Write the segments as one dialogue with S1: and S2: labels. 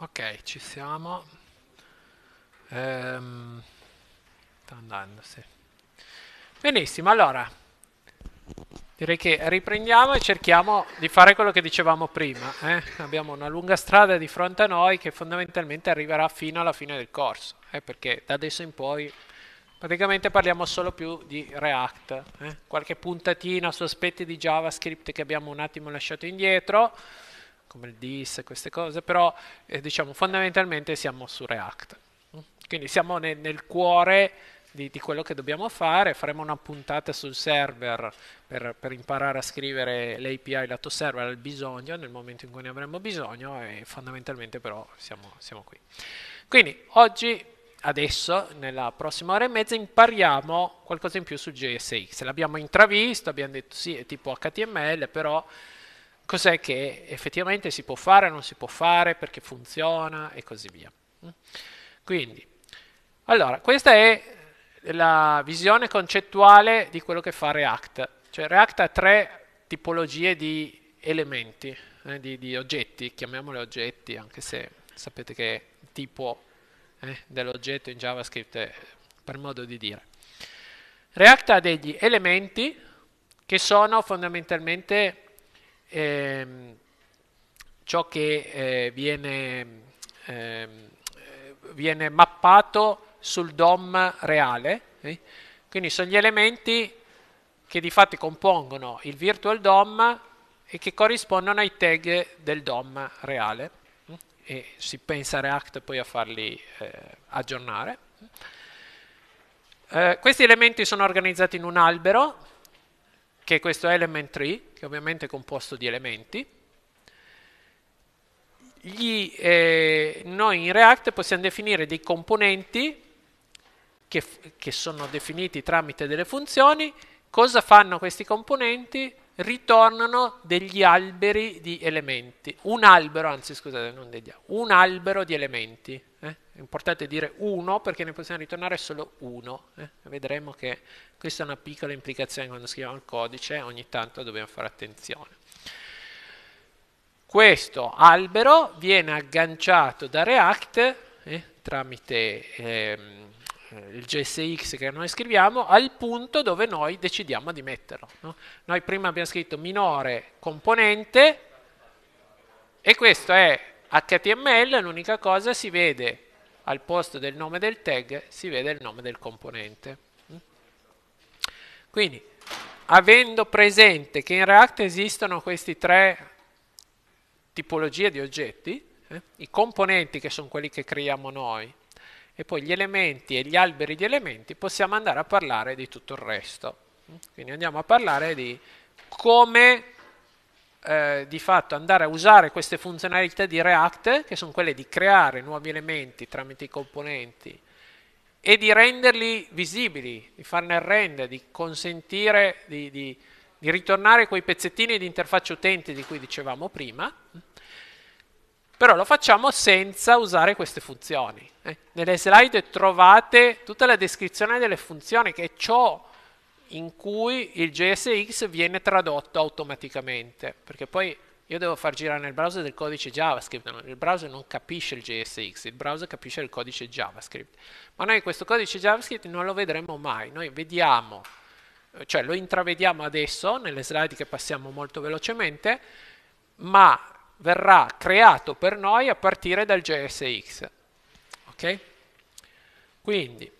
S1: Ok, ci siamo. Ehm, sta andando, sì. Benissimo, allora direi che riprendiamo e cerchiamo di fare quello che dicevamo prima. Eh? Abbiamo una lunga strada di fronte a noi che fondamentalmente arriverà fino alla fine del corso, eh? perché da adesso in poi praticamente parliamo solo più di React. Eh? Qualche puntatina su aspetti di JavaScript che abbiamo un attimo lasciato indietro come il DIS queste cose, però eh, diciamo fondamentalmente siamo su React. Quindi siamo nel, nel cuore di, di, quello che dobbiamo fare, faremo una puntata sul server per, per imparare a scrivere l'API lato server al bisogno, nel momento in cui ne avremo bisogno e fondamentalmente però siamo, siamo qui. Quindi oggi, adesso, nella prossima ora e mezza impariamo qualcosa in più su JSX. L'abbiamo intravisto, abbiamo detto sì, è tipo HTML, però cos'è che effettivamente si può fare o non si può fare, perché funziona e così via. Mm? Quindi, allora, questa è la visione concettuale di quello che fa React. Cioè React ha tre tipologie di elementi, eh, di, di, oggetti, chiamiamoli oggetti, anche se sapete che tipo eh, dell'oggetto in JavaScript è per modo di dire. React ha degli elementi che sono fondamentalmente eh, ciò che eh, viene, ehm, eh, viene, mappato sul DOM reale, eh? quindi sono gli elementi che di fatto compongono il virtual DOM e che corrispondono ai tag del DOM reale eh? e si pensa a React poi a farli eh, aggiornare. questi elementi sono organizzati in un albero, che è questo element tree, che ovviamente è composto di elementi. Gli, eh, noi in React possiamo definire dei componenti che, che sono definiti tramite delle funzioni. Cosa fanno questi componenti? Ritornano degli alberi di elementi. Un albero, anzi scusate, non degli un albero di elementi è importante dire 1 perché ne possiamo ritornare solo 1. Eh? Vedremo che questa è una piccola implicazione quando scriviamo il codice, ogni tanto dobbiamo fare attenzione. Questo albero viene agganciato da React eh, tramite ehm, eh, il JSX che noi scriviamo al punto dove noi decidiamo di metterlo. No? Noi prima abbiamo scritto minore componente e questo è HTML, l'unica cosa si vede al posto del nome del tag si vede il nome del componente. Quindi, avendo presente che in React esistono queste tre tipologie di oggetti, eh, i componenti che sono quelli che creiamo noi, e poi gli elementi e gli alberi di elementi, possiamo andare a parlare di tutto il resto. Quindi andiamo a parlare di come eh, di fatto andare a usare queste funzionalità di React, che sono quelle di creare nuovi elementi tramite i componenti e di renderli visibili, di farne render, di consentire di, di, di ritornare quei pezzettini di interfaccia utente di cui dicevamo prima, però lo facciamo senza usare queste funzioni. Eh. Nelle slide trovate tutta la descrizione delle funzioni, che è ciò in cui il JSX viene tradotto automaticamente, perché poi io devo far girare nel browser del codice JavaScript, no, il browser non capisce il JSX, il browser capisce il codice JavaScript, ma noi questo codice JavaScript non lo vedremo mai, noi vediamo, cioè lo intravediamo adesso nelle slide che passiamo molto velocemente, ma verrà creato per noi a partire dal JSX. Ok? Quindi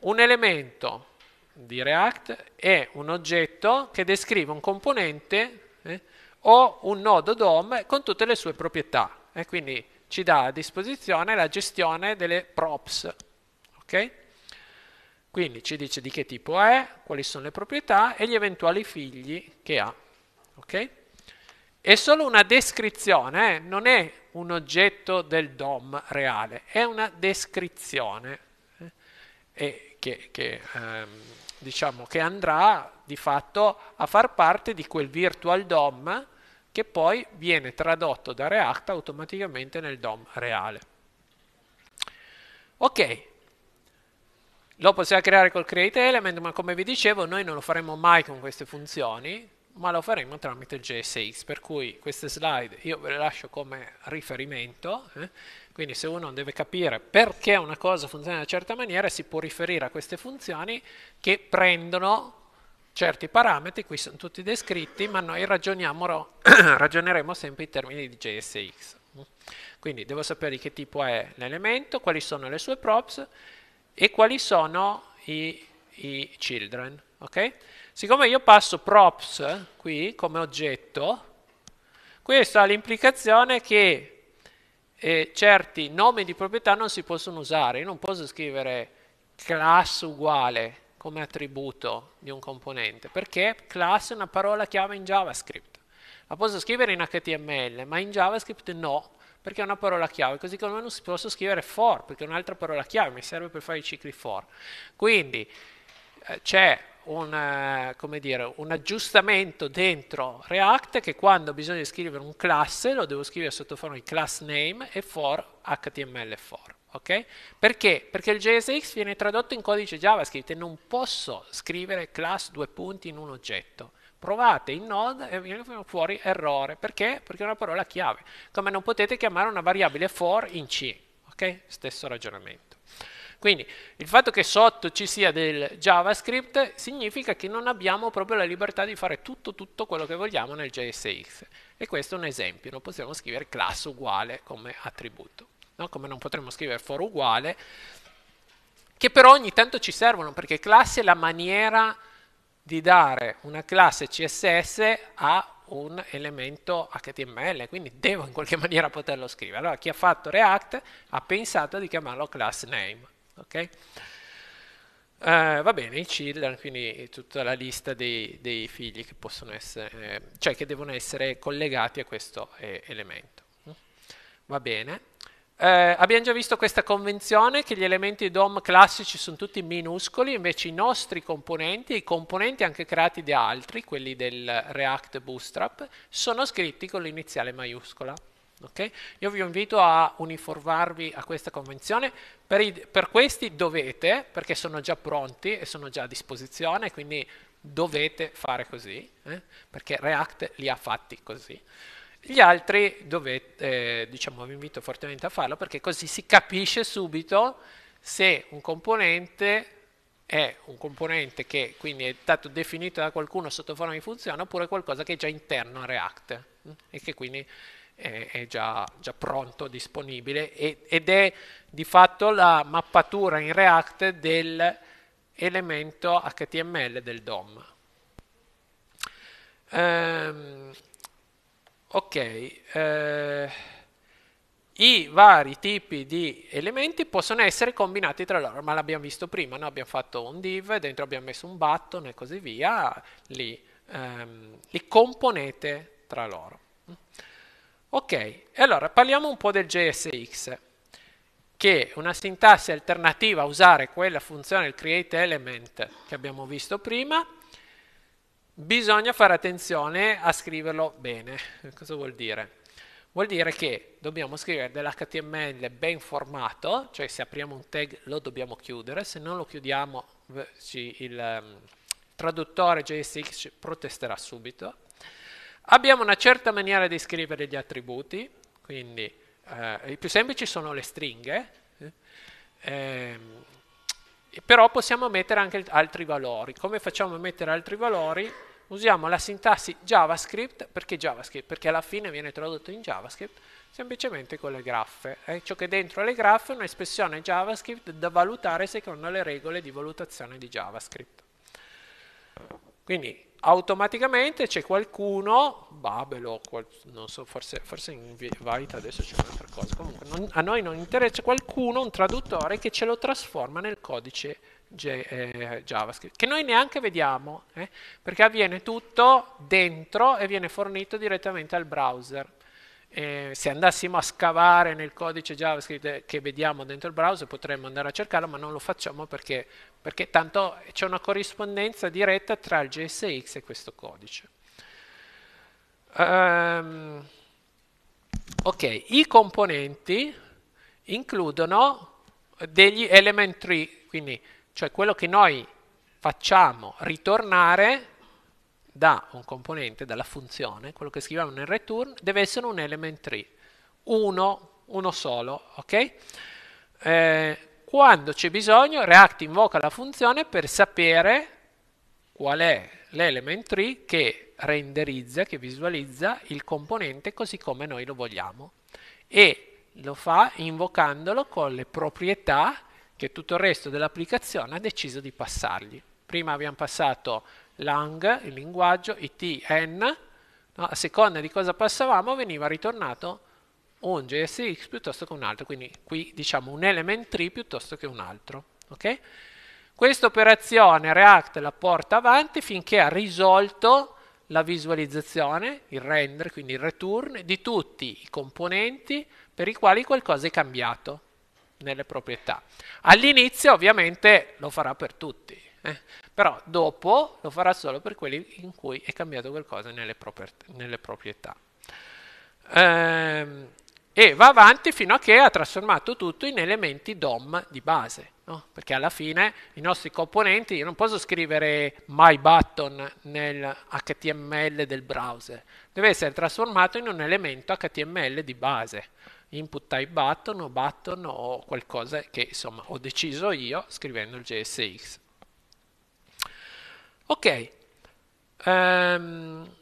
S1: un elemento di React è un oggetto che descrive un componente eh, o un nodo DOM con tutte le sue proprietà e eh, quindi ci dà a disposizione la gestione delle props. Okay? Quindi ci dice di che tipo è, quali sono le proprietà e gli eventuali figli che ha. Okay? È solo una descrizione, eh, non è un oggetto del DOM reale, è una descrizione eh, che, che ehm, diciamo, che andrà di fatto a far parte di quel virtual DOM che poi viene tradotto da React automaticamente nel DOM reale. Ok, lo possiamo creare col create element, ma come vi dicevo noi non lo faremo mai con queste funzioni, ma lo faremo tramite JSX, per cui queste slide io ve le lascio come riferimento, eh? quindi se uno deve capire perché una cosa funziona in una certa maniera si può riferire a queste funzioni che prendono certi parametri, qui sono tutti descritti, ma noi ragioneremo sempre in termini di JSX. Quindi devo sapere di che tipo è l'elemento, quali sono le sue props e quali sono i, i children. Okay? Siccome io passo props eh, qui come oggetto, questo ha l'implicazione che eh, certi nomi di proprietà non si possono usare. Io non posso scrivere class uguale come attributo di un componente, perché class è una parola chiave in JavaScript. La posso scrivere in HTML, ma in JavaScript no, perché è una parola chiave, così come non si posso scrivere for, perché è un'altra parola chiave, mi serve per fare i cicli for. Quindi eh, c'è un, eh, dire, un, aggiustamento dentro React che quando bisogna scrivere un classe lo devo scrivere sotto forma di class name e for HTML for. Okay? Perché? Perché il JSX viene tradotto in codice JavaScript e non posso scrivere class due punti in un oggetto. Provate in Node e viene fuori errore. Perché? Perché è una parola chiave. Come non potete chiamare una variabile for in C. Okay? Stesso ragionamento. Quindi il fatto che sotto ci sia del JavaScript significa che non abbiamo proprio la libertà di fare tutto, tutto quello che vogliamo nel JSX. E questo è un esempio, non possiamo scrivere class uguale come attributo, no? come non potremmo scrivere for uguale, che però ogni tanto ci servono perché classe è la maniera di dare una classe CSS a un elemento HTML, quindi devo in qualche maniera poterlo scrivere. Allora chi ha fatto React ha pensato di chiamarlo class name. Okay? Uh, va bene, i children, quindi tutta la lista dei, dei figli che possono essere, eh, cioè che devono essere collegati a questo eh, elemento. Va bene. Eh, abbiamo già visto questa convenzione che gli elementi DOM classici sono tutti minuscoli, invece i nostri componenti, i componenti anche creati da altri, quelli del React Bootstrap, sono scritti con l'iniziale maiuscola. Okay? Io vi invito a uniformarvi a questa convenzione, per, i, per, questi dovete, perché sono già pronti e sono già a disposizione, quindi dovete fare così, eh? perché React li ha fatti così. Gli altri dovete, eh, diciamo, vi invito fortemente a farlo perché così si capisce subito se un componente è un componente che quindi è stato definito da qualcuno sotto forma di funzione oppure qualcosa che è già interno a React eh? e che quindi è, già, già, pronto, disponibile ed è di fatto la mappatura in React dell'elemento HTML del DOM. Um, ok, uh, i vari tipi di elementi possono essere combinati tra loro, ma l'abbiamo visto prima, no? abbiamo fatto un div, dentro abbiamo messo un button e così via, li, um, li componete tra loro. Ok, allora parliamo un po' del JSX, che è una sintassi alternativa a usare quella funzione, il createElement, che abbiamo visto prima, bisogna fare attenzione a scriverlo bene. Cosa vuol dire? Vuol dire che dobbiamo scrivere dell'HTML ben formato, cioè se apriamo un tag lo dobbiamo chiudere, se non lo chiudiamo il ehm, traduttore JSX protesterà subito Abbiamo una certa maniera di scrivere gli attributi, quindi eh, i più semplici sono le stringhe, eh, ehm, però possiamo mettere anche altri valori. Come facciamo a mettere altri valori? Usiamo la sintassi JavaScript, perché JavaScript? Perché alla fine viene tradotto in JavaScript, semplicemente con le graffe. È ciò che dentro le graffe è un'espressione JavaScript da valutare secondo le regole di valutazione di JavaScript. Quindi automaticamente c'è qualcuno, Babel o qual, non so, forse, forse in Vaita adesso c'è un'altra cosa, comunque non, a noi non interessa qualcuno, un traduttore che ce lo trasforma nel codice J, eh, JavaScript, che noi neanche vediamo, eh, perché avviene tutto dentro e viene fornito direttamente al browser. Eh, se andassimo a scavare nel codice JavaScript eh, che vediamo dentro il browser potremmo andare a cercarlo, ma non lo facciamo perché perché tanto c'è una corrispondenza diretta tra il GSX e questo codice. Um, ok, i componenti includono degli element tree, quindi cioè quello che noi facciamo ritornare da un componente, dalla funzione, quello che scriviamo nel return, deve essere un element tree, uno, uno solo, ok? Eh, quando c'è bisogno, React invoca la funzione per sapere qual è l'element tree che renderizza, che visualizza il componente così come noi lo vogliamo. E lo fa invocandolo con le proprietà che tutto il resto dell'applicazione ha deciso di passargli. Prima abbiamo passato lang, il linguaggio, it, n, no? a seconda di cosa passavamo veniva ritornato un JSX piuttosto che un altro, quindi qui diciamo un element tree piuttosto che un altro. Okay? Questa operazione React la porta avanti finché ha risolto la visualizzazione, il render, quindi il return, di tutti i componenti per i quali qualcosa è cambiato nelle proprietà. All'inizio ovviamente lo farà per tutti, eh? però dopo lo farà solo per quelli in cui è cambiato qualcosa nelle, proprietà. Ehm, e va avanti fino a che ha trasformato tutto in elementi DOM di base. No? Perché alla fine i nostri componenti, io non posso scrivere my button nel HTML del browser, deve essere trasformato in un elemento HTML di base input type button o button o qualcosa che insomma ho deciso io scrivendo il JSX. Ok, um,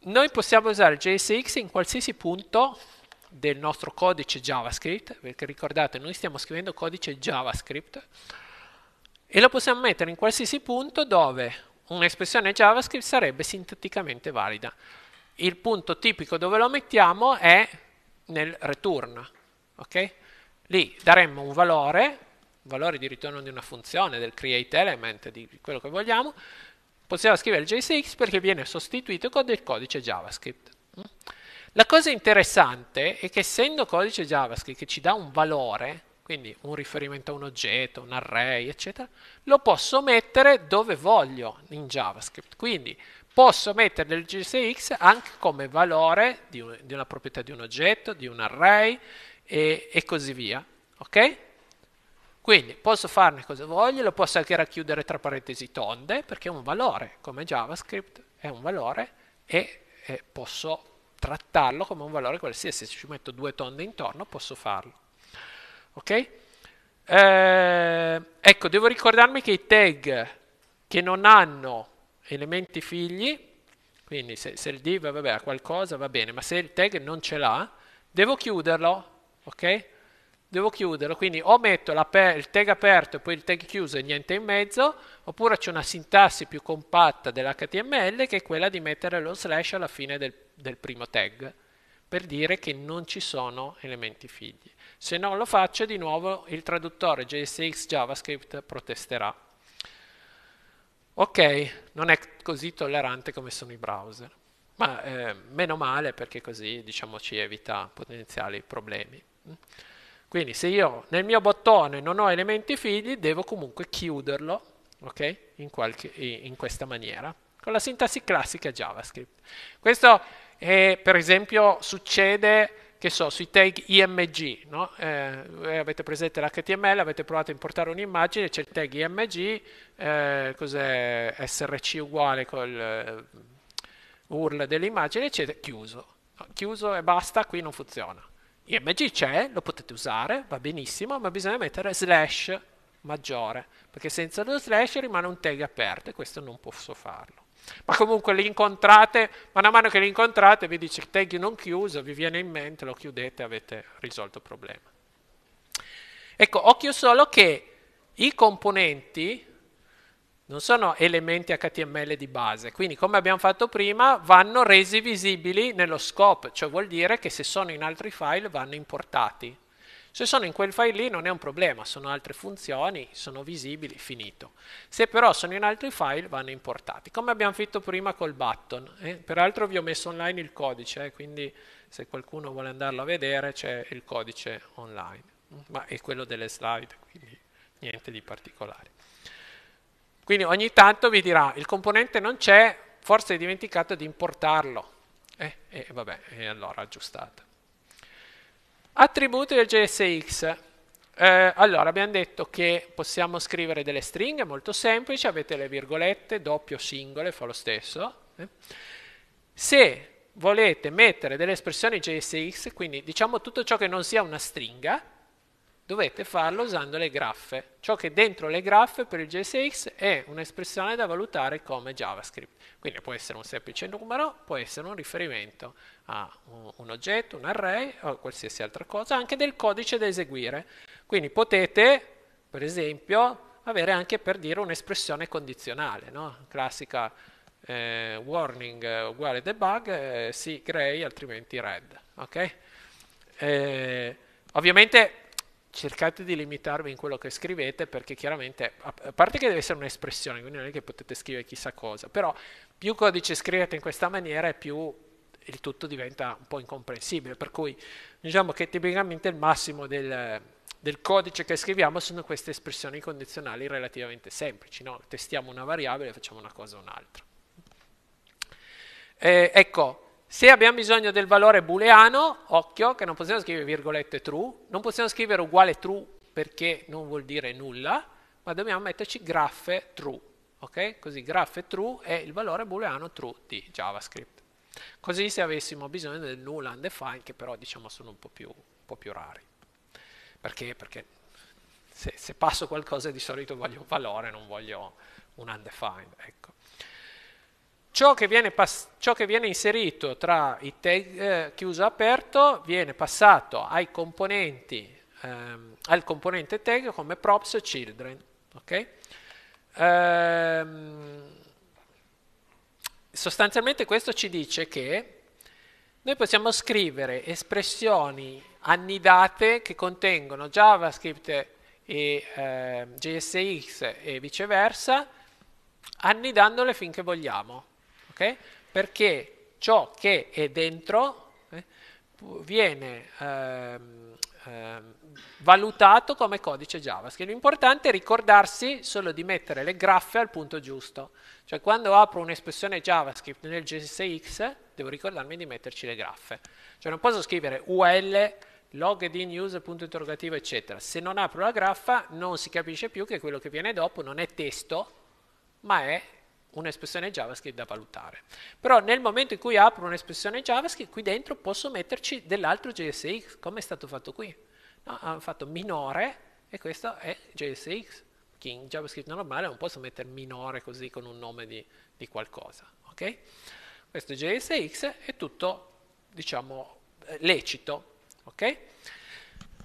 S1: noi possiamo usare JSX in qualsiasi punto del nostro codice JavaScript, perché ricordate noi stiamo scrivendo codice JavaScript e lo possiamo mettere in qualsiasi punto dove un'espressione JavaScript sarebbe sinteticamente valida. Il punto tipico dove lo mettiamo è nel return, ok? Lì daremmo un valore, un valore di ritorno di una funzione, del createElement, di quello che vogliamo, possiamo scrivere JSX perché viene sostituito con del codice JavaScript. La cosa interessante è che essendo codice JavaScript che ci dà un valore, quindi un riferimento a un oggetto, un array, eccetera, lo posso mettere dove voglio in JavaScript. Quindi posso mettere del GSX anche come valore di, un, di una proprietà di un oggetto, di un array e, e così via. Ok? Quindi posso farne cosa voglio, lo posso anche racchiudere tra parentesi tonde, perché è un valore, come JavaScript è un valore e eh, posso trattarlo come un valore qualsiasi, se ci metto due tonde intorno posso farlo. Ok? Eh, ecco, devo ricordarmi che i tag che non hanno elementi figli, quindi se, se il div vabbè, ha qualcosa va bene, ma se il tag non ce l'ha, devo chiuderlo, ok? devo chiuderlo, quindi o metto il tag aperto e poi il tag chiuso e niente in mezzo, oppure c'è una sintassi più compatta dell'HTML che è quella di mettere lo slash alla fine del, del, primo tag, per dire che non ci sono elementi figli. Se non lo faccio, di nuovo il traduttore JSX JavaScript protesterà. Ok, non è così tollerante come sono i browser, ma eh, meno male perché così diciamo, ci evita potenziali problemi. Quindi se io nel mio bottone non ho elementi figli, devo comunque chiuderlo, ok? In, qualche, in questa maniera, con la sintassi classica JavaScript. Questo è, per esempio succede che so, sui tag img, no? Eh, eh, avete presente l'HTML, avete provato a importare un'immagine, c'è il tag img, eh, cos'è src uguale col eh, URL dell'immagine, eccetera, chiuso. Chiuso e basta, qui non funziona img c'è, cioè, lo potete usare, va benissimo, ma bisogna mettere slash maggiore, perché senza lo slash rimane un tag aperto e questo non posso farlo. Ma comunque li incontrate, mano a mano che li incontrate vi dice tag non chiuso, vi viene in mente, lo chiudete e avete risolto il problema. Ecco, occhio solo che i componenti non sono elementi HTML di base, quindi come abbiamo fatto prima vanno resi visibili nello scope, cioè vuol dire che se sono in altri file vanno importati. Se sono in quel file lì non è un problema, sono altre funzioni, sono visibili, finito. Se però sono in altri file vanno importati, come abbiamo fatto prima col button. Eh? Peraltro vi ho messo online il codice, eh? quindi se qualcuno vuole andarlo a vedere c'è il codice online, ma è quello delle slide, quindi niente di particolare. Quindi ogni tanto vi dirà il componente non c'è, forse hai dimenticato di importarlo. E eh, eh, vabbè, e allora aggiustate. Attributi del JSX. Eh, allora, abbiamo detto che possiamo scrivere delle stringhe, molto semplici, avete le virgolette, doppio, singole, fa lo stesso. Eh. Se volete mettere delle espressioni JSX, quindi diciamo tutto ciò che non sia una stringa, dovete farlo usando le graffe. Ciò che è dentro le graffe per il JSX è un'espressione da valutare come JavaScript. Quindi può essere un semplice numero, può essere un riferimento a un oggetto, un array o qualsiasi altra cosa, anche del codice da eseguire. Quindi potete, per esempio, avere anche per dire un'espressione condizionale, no? classica eh, warning uguale debug, eh, sì grey altrimenti red. Okay? Eh, ovviamente cercate di limitarvi in quello che scrivete perché chiaramente, a parte che deve essere un'espressione, quindi non è che potete scrivere chissà cosa, però più codice scrivete in questa maniera più il tutto diventa un po' incomprensibile, per cui diciamo che tipicamente il massimo del, del codice che scriviamo sono queste espressioni condizionali relativamente semplici, no? testiamo una variabile e facciamo una cosa o un'altra. Eh, ecco, se abbiamo bisogno del valore booleano, occhio che non possiamo scrivere virgolette true, non possiamo scrivere uguale true perché non vuol dire nulla, ma dobbiamo metterci graffe true, ok? Così graffe true è il valore booleano true di JavaScript. Così se avessimo bisogno del null undefined, che però diciamo sono un po' più, un po più rari. Perché? Perché se, se passo qualcosa di solito voglio un valore, non voglio un undefined, ecco. Ciò che, viene, pass- ciò che viene inserito tra i tag eh, chiuso e aperto viene passato ai componenti, ehm, al componente tag come props e children. Okay? Ehm, sostanzialmente questo ci dice che noi possiamo scrivere espressioni annidate che contengono JavaScript e eh, JSX e viceversa, annidandole finché vogliamo okay? perché ciò che è dentro eh, viene ehm, ehm, valutato come codice JavaScript. L'importante è ricordarsi solo di mettere le graffe al punto giusto, cioè quando apro un'espressione JavaScript nel GSX devo ricordarmi di metterci le graffe, cioè non posso scrivere UL login user, punto interrogativo, eccetera. Se non apro la graffa non si capisce più che quello che viene dopo non è testo, ma è un'espressione JavaScript da valutare. Però nel momento in cui apro un'espressione JavaScript, qui dentro posso metterci dell'altro JSX, come è stato fatto qui. No, hanno fatto minore e questo è JSX, che in JavaScript normale non posso mettere minore così con un nome di, di qualcosa. Okay? Questo JSX è tutto, diciamo, eh, lecito. Okay?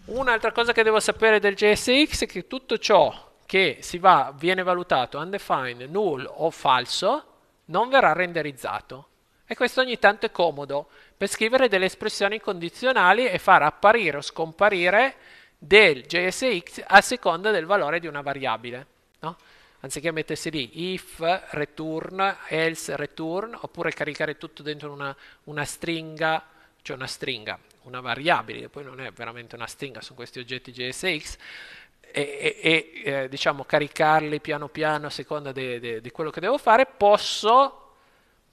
S1: Un'altra cosa che devo sapere del JSX è che tutto ciò che si va, viene valutato undefined, null o falso, non verrà renderizzato. E questo ogni tanto è comodo per scrivere delle espressioni condizionali e far apparire o scomparire del JSX a seconda del valore di una variabile. No? Anziché mettersi lì if, return, else, return, oppure caricare tutto dentro una, una stringa, cioè una stringa, una variabile, che poi non è veramente una stringa, sono questi oggetti JSX, e, e eh, diciamo caricarli piano piano a seconda di quello che devo fare, posso,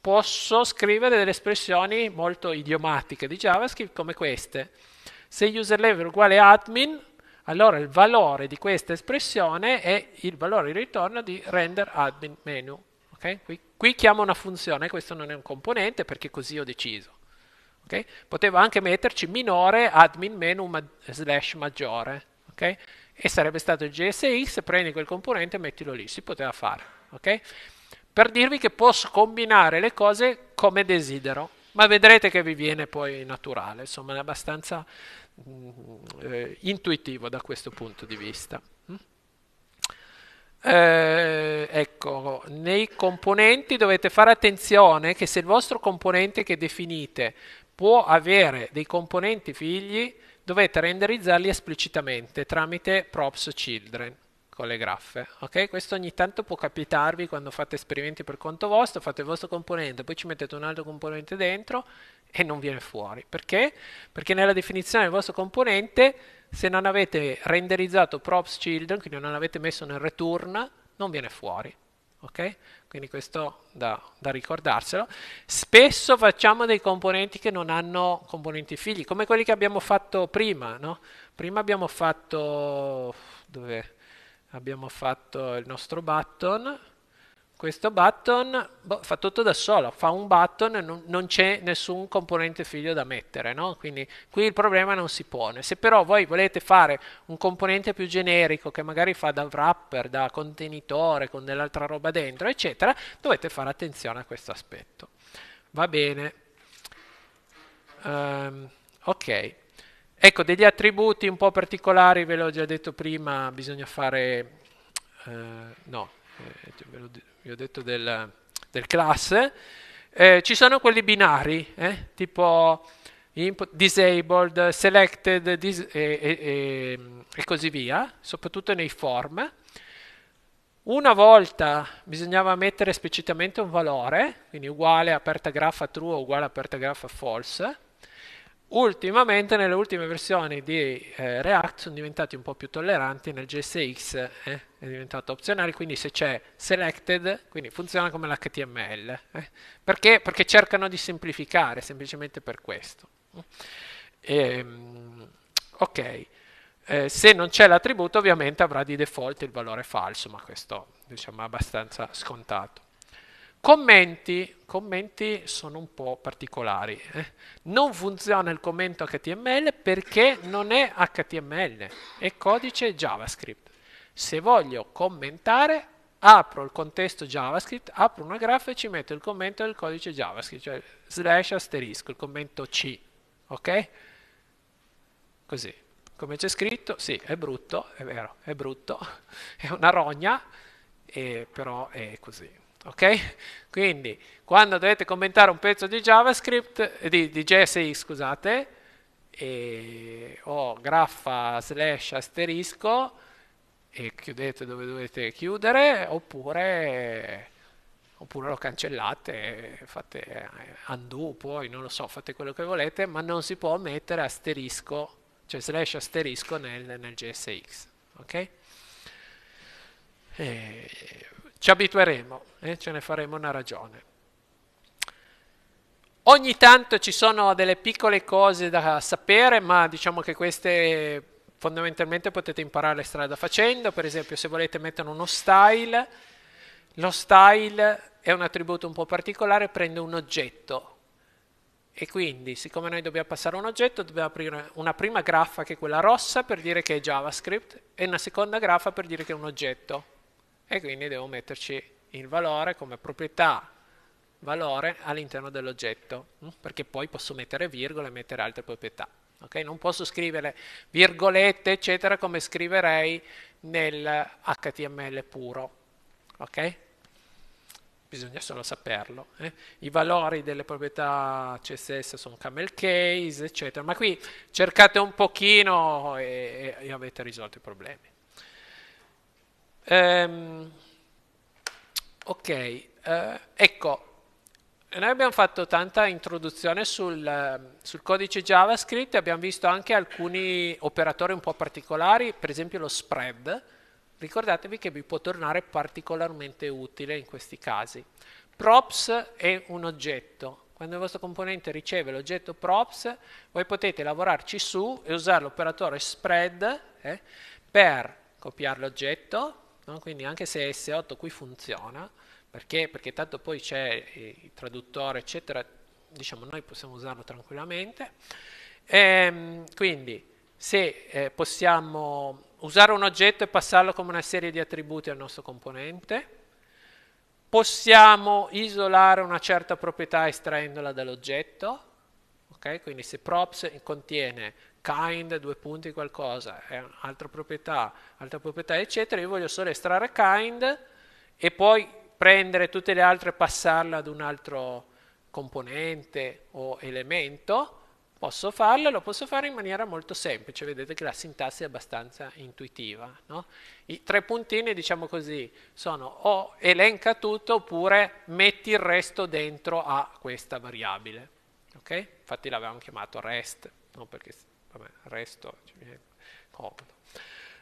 S1: posso scrivere delle espressioni molto idiomatiche di JavaScript come queste. Se user level uguale admin, allora il valore di questa espressione è il valore di ritorno di render admin menu. Okay? Qui, qui, chiamo una funzione, questo non è un componente perché così ho deciso. Okay? Potevo anche metterci minore admin menu ma slash maggiore. Okay? e sarebbe stato il GSX, prendi quel componente e mettilo lì, si poteva fare, ok? Per dirvi che posso combinare le cose come desidero, ma vedrete che vi viene poi naturale, insomma è abbastanza mm, eh, intuitivo da questo punto di vista. Mm? Eh, ecco, nei componenti dovete fare attenzione che se il vostro componente che definite può avere dei componenti figli, dovete renderizzarli esplicitamente tramite props children con le graffe. Okay? Questo ogni tanto può capitarvi quando fate esperimenti per conto vostro, fate il vostro componente, poi ci mettete un altro componente dentro e non viene fuori. Perché? Perché nella definizione del vostro componente, se non avete renderizzato props children, quindi non avete messo nel return, non viene fuori ok? Quindi questo da, da, ricordarselo. Spesso facciamo dei componenti che non hanno componenti figli, come quelli che abbiamo fatto prima, no? Prima abbiamo fatto, dove? Abbiamo fatto il nostro button, questo button boh, fa tutto da solo, fa un button e non, non c'è nessun componente figlio da mettere, no? quindi qui il problema non si pone. Se però voi volete fare un componente più generico che magari fa da wrapper, da contenitore con dell'altra roba dentro, eccetera, dovete fare attenzione a questo aspetto. Va bene. Um, ok. Ecco, degli attributi un po' particolari, ve l'ho già detto prima, bisogna fare... Uh, no, eh, ve l'ho detto vi ho detto del, del class, eh, ci sono quelli binari, eh, tipo input, disabled, selected dis e, e, e così via, soprattutto nei form. Una volta bisognava mettere esplicitamente un valore, quindi uguale aperta graffa true o uguale aperta graffa false, Ultimamente nelle ultime versioni di eh, React sono diventati un po' più tolleranti, nel JSX eh, è diventato opzionale, quindi se c'è selected, quindi funziona come l'HTML. Eh. Perché? Perché cercano di semplificare, semplicemente per questo. E, ehm, ok, eh, se non c'è l'attributo ovviamente avrà di default il valore falso, ma questo diciamo, è abbastanza scontato. Commenti, commenti sono un po' particolari. Eh? Non funziona il commento HTML perché non è HTML, è codice JavaScript. Se voglio commentare, apro il contesto JavaScript, apro una graffa e ci metto il commento del codice JavaScript, cioè slash asterisco, il commento C, ok? Così, come c'è scritto, sì, è brutto, è vero, è brutto, è una rogna, eh, però è così ok? Quindi quando dovete commentare un pezzo di JavaScript, di, di JSX, scusate, e, o graffa slash asterisco e chiudete dove dovete chiudere, oppure, oppure lo cancellate, fate undo, poi non lo so, fate quello che volete, ma non si può mettere asterisco, cioè slash asterisco nel, nel JSX, ok? E, ci abitueremo e eh? ce ne faremo una ragione. Ogni tanto ci sono delle piccole cose da sapere, ma diciamo che queste fondamentalmente potete imparare strada facendo. Per esempio, se volete mettere uno style, lo style è un attributo un po' particolare, prende un oggetto. E quindi, siccome noi dobbiamo passare un oggetto, dobbiamo aprire una prima graffa che è quella rossa per dire che è JavaScript e una seconda graffa per dire che è un oggetto e quindi devo metterci il valore come proprietà valore all'interno dell'oggetto, mm? perché poi posso mettere virgole e mettere altre proprietà. Okay? Non posso scrivere virgolette, eccetera, come scriverei nel HTML puro. Okay? Bisogna solo saperlo. Eh? I valori delle proprietà CSS sono camel case, eccetera, ma qui cercate un pochino e, e avete risolto i problemi. Ehm, ok, eh, ecco, noi abbiamo fatto tanta introduzione sul, sul, codice JavaScript, e abbiamo visto anche alcuni operatori un po' particolari, per esempio lo spread. Ricordatevi che vi può tornare particolarmente utile in questi casi. Props è un oggetto. Quando il vostro componente riceve l'oggetto props, voi potete lavorarci su e usare l'operatore spread eh, per copiare l'oggetto, no? quindi anche se S8 qui funziona, perché, perché tanto poi c'è eh, il traduttore eccetera, diciamo noi possiamo usarlo tranquillamente, e, ehm, quindi se eh, possiamo usare un oggetto e passarlo come una serie di attributi al nostro componente, possiamo isolare una certa proprietà estraendola dall'oggetto, okay? quindi se props contiene kind, due punti qualcosa, è un'altra proprietà, altra proprietà, eccetera, io voglio solo estrarre kind e poi prendere tutte le altre e passarle ad un altro componente o elemento, posso farlo, lo posso fare in maniera molto semplice, vedete che la sintassi è abbastanza intuitiva. No? I tre puntini, diciamo così, sono o elenca tutto oppure metti il resto dentro a questa variabile. Okay? Infatti l'avevamo chiamato rest, no? perché vabbè, il resto ci viene comodo.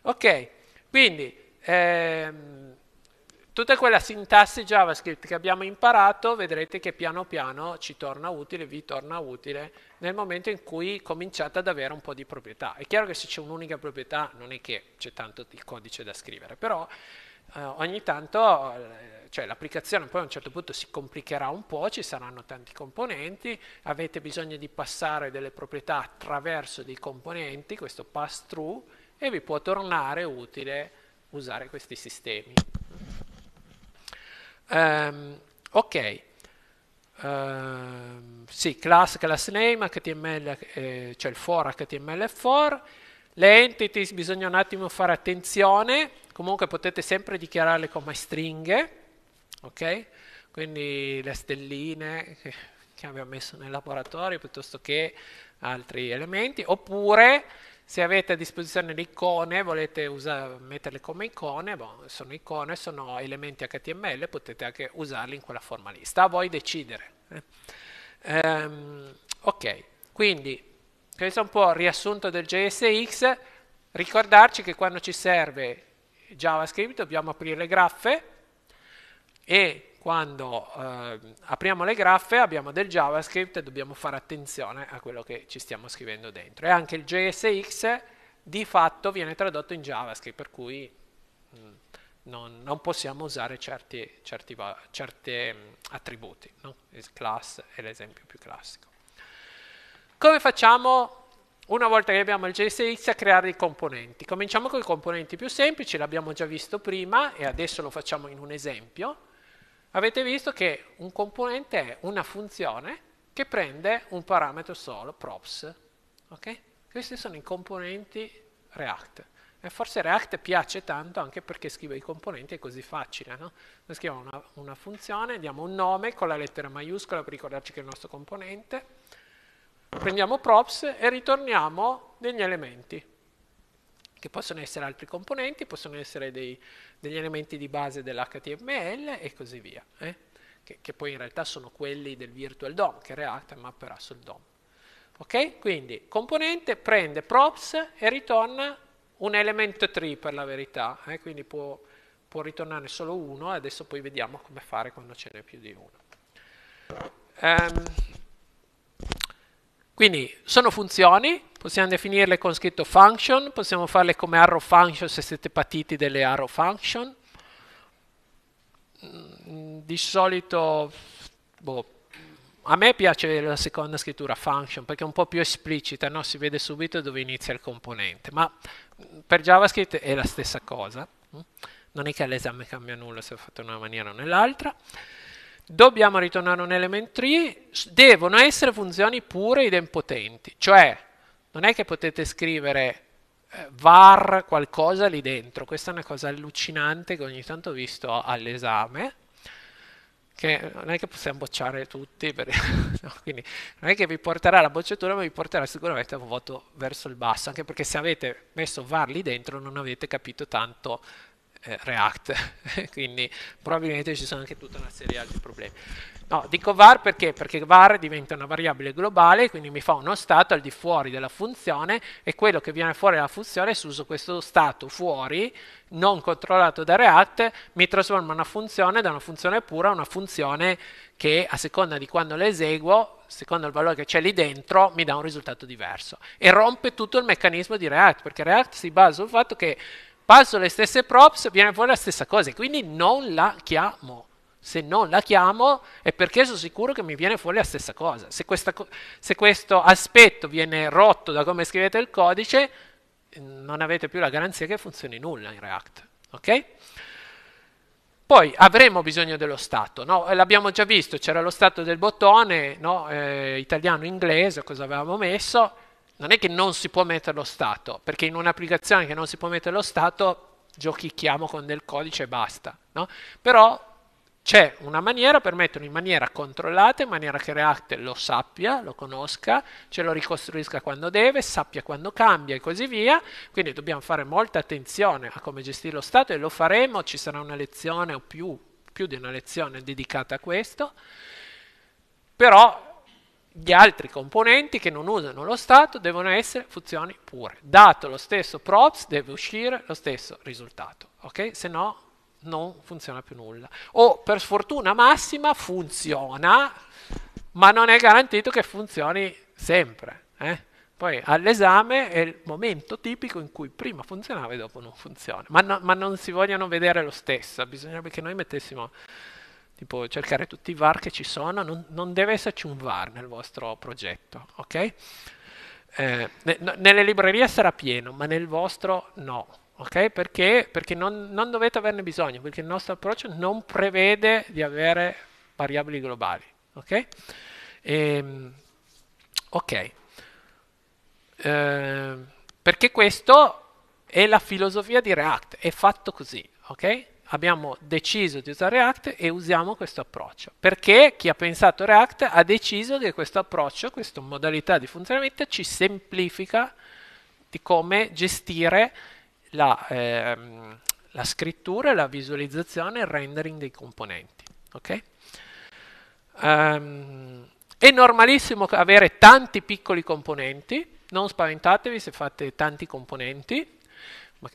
S1: Ok, quindi ehm, tutta quella sintassi JavaScript che abbiamo imparato vedrete che piano piano ci torna utile, vi torna utile nel momento in cui cominciate ad avere un po' di proprietà. È chiaro che se c'è un'unica proprietà non è che c'è tanto il codice da scrivere, però eh, ogni tanto eh, cioè, l'applicazione poi a un certo punto si complicherà un po', ci saranno tanti componenti, avete bisogno di passare delle proprietà attraverso dei componenti, questo pass through, e vi può tornare utile usare questi sistemi. Um, ok, um, sì, class, class name, HTML, eh, cioè il for html for, le entities bisogna un attimo fare attenzione, comunque potete sempre dichiararle come stringhe, ok? Quindi le stelline che abbiamo messo nel laboratorio piuttosto che altri elementi, oppure se avete a disposizione le icone, volete usare, metterle come icone, boh, sono icone, sono elementi HTML, potete anche usarli in quella forma lì, sta a voi decidere. Um, ok, quindi questo è un po' il riassunto del JSX, ricordarci che quando ci serve JavaScript dobbiamo aprire le graffe e quando eh, apriamo le graffe abbiamo del JavaScript e dobbiamo fare attenzione a quello che ci stiamo scrivendo dentro. E anche il JSX di fatto viene tradotto in JavaScript, per cui mh, mm, non, non, possiamo usare certi, certi, certi mh, mm, attributi. No? class è l'esempio più classico. Come facciamo una volta che abbiamo il JSX a creare i componenti. Cominciamo con i componenti più semplici, l'abbiamo già visto prima e adesso lo facciamo in un esempio. Avete visto che un componente è una funzione che prende un parametro solo, props. Okay? Questi sono i componenti React. E forse React piace tanto anche perché scrive i componenti è così facile. No? Noi scriviamo una, una funzione, diamo un nome con la lettera maiuscola per ricordarci che è il nostro componente, Prendiamo props e ritorniamo degli elementi, che possono essere altri componenti, possono essere dei, degli elementi di base dell'HTML e così via, eh? che, che, poi in realtà sono quelli del virtual DOM che React mapperà sul DOM. Ok? Quindi componente prende props e ritorna un elemento tree per la verità, eh? quindi può, può ritornare solo uno, adesso poi vediamo come fare quando ce n'è più di uno. Um, quindi sono funzioni, possiamo definirle con scritto function, possiamo farle come arrow function se siete patiti delle arrow function. Mm, di solito, boh, a me piace la seconda scrittura function perché è un po' più esplicita, no? si vede subito dove inizia il componente, ma per JavaScript è la stessa cosa. Mm? Non è che all'esame cambia nulla se ho fatto in una maniera o nell'altra dobbiamo ritornare a un element tree, devono essere funzioni pure idempotenti, cioè non è che potete scrivere eh, var qualcosa lì dentro, questa è una cosa allucinante che ogni tanto ho visto all'esame, che non è che possiamo bocciare tutti, per... no, quindi non è che vi porterà la bocciatura, ma vi porterà sicuramente a un voto verso il basso, anche perché se avete messo var lì dentro non avete capito tanto eh, React, quindi probabilmente ci sono anche tutta una serie di altri problemi. No, dico var perché? Perché var diventa una variabile globale, quindi mi fa uno stato al di fuori della funzione e quello che viene fuori dalla funzione, se uso questo stato fuori, non controllato da React, mi trasforma una funzione da una funzione pura a una funzione che a seconda di quando la eseguo, secondo il valore che c'è lì dentro, mi dà un risultato diverso. E rompe tutto il meccanismo di React, perché React si basa sul fatto che passo le stesse props, viene fuori la stessa cosa, quindi non la chiamo. Se non la chiamo è perché sono sicuro che mi viene fuori la stessa cosa. Se, questa, se questo aspetto viene rotto da come scrivete il codice, non avete più la garanzia che funzioni nulla in React. Ok? Poi avremo bisogno dello stato, no? Eh, l'abbiamo già visto, c'era lo stato del bottone no? eh, italiano-inglese, cosa avevamo messo, non è che non si può mettere lo stato, perché in un'applicazione che non si può mettere lo stato giochichiamo con del codice e basta, no? Però c'è una maniera per metterlo in maniera controllata, in maniera che React lo sappia, lo conosca, ce lo ricostruisca quando deve, sappia quando cambia e così via. Quindi dobbiamo fare molta attenzione a come gestire lo stato e lo faremo, ci sarà una lezione o più, più di una lezione dedicata a questo. Però gli altri componenti che non usano lo stato devono essere funzioni pure. Dato lo stesso props deve uscire lo stesso risultato, ok? Se no non funziona più nulla. O per sfortuna massima funziona, ma non è garantito che funzioni sempre. Eh? Poi all'esame è il momento tipico in cui prima funzionava e dopo non funziona. Ma, no, ma non si vogliono vedere lo stesso, bisognerebbe che noi mettessimo tipo cercare tutti i VAR che ci sono, non, non deve esserci un VAR nel vostro progetto, ok? Eh, ne, nelle librerie sarà pieno, ma nel vostro no, ok? Perché, perché non, non, dovete averne bisogno, perché il nostro approccio non prevede di avere variabili globali, ok? E, ehm, ok. Eh, perché questo è la filosofia di React, è fatto così, ok? abbiamo deciso di usare React e usiamo questo approccio. Perché chi ha pensato React ha deciso che questo approccio, questa modalità di funzionamento ci semplifica di come gestire la, ehm, la scrittura, la visualizzazione e il rendering dei componenti. Okay? Um, è normalissimo avere tanti piccoli componenti, non spaventatevi se fate tanti componenti,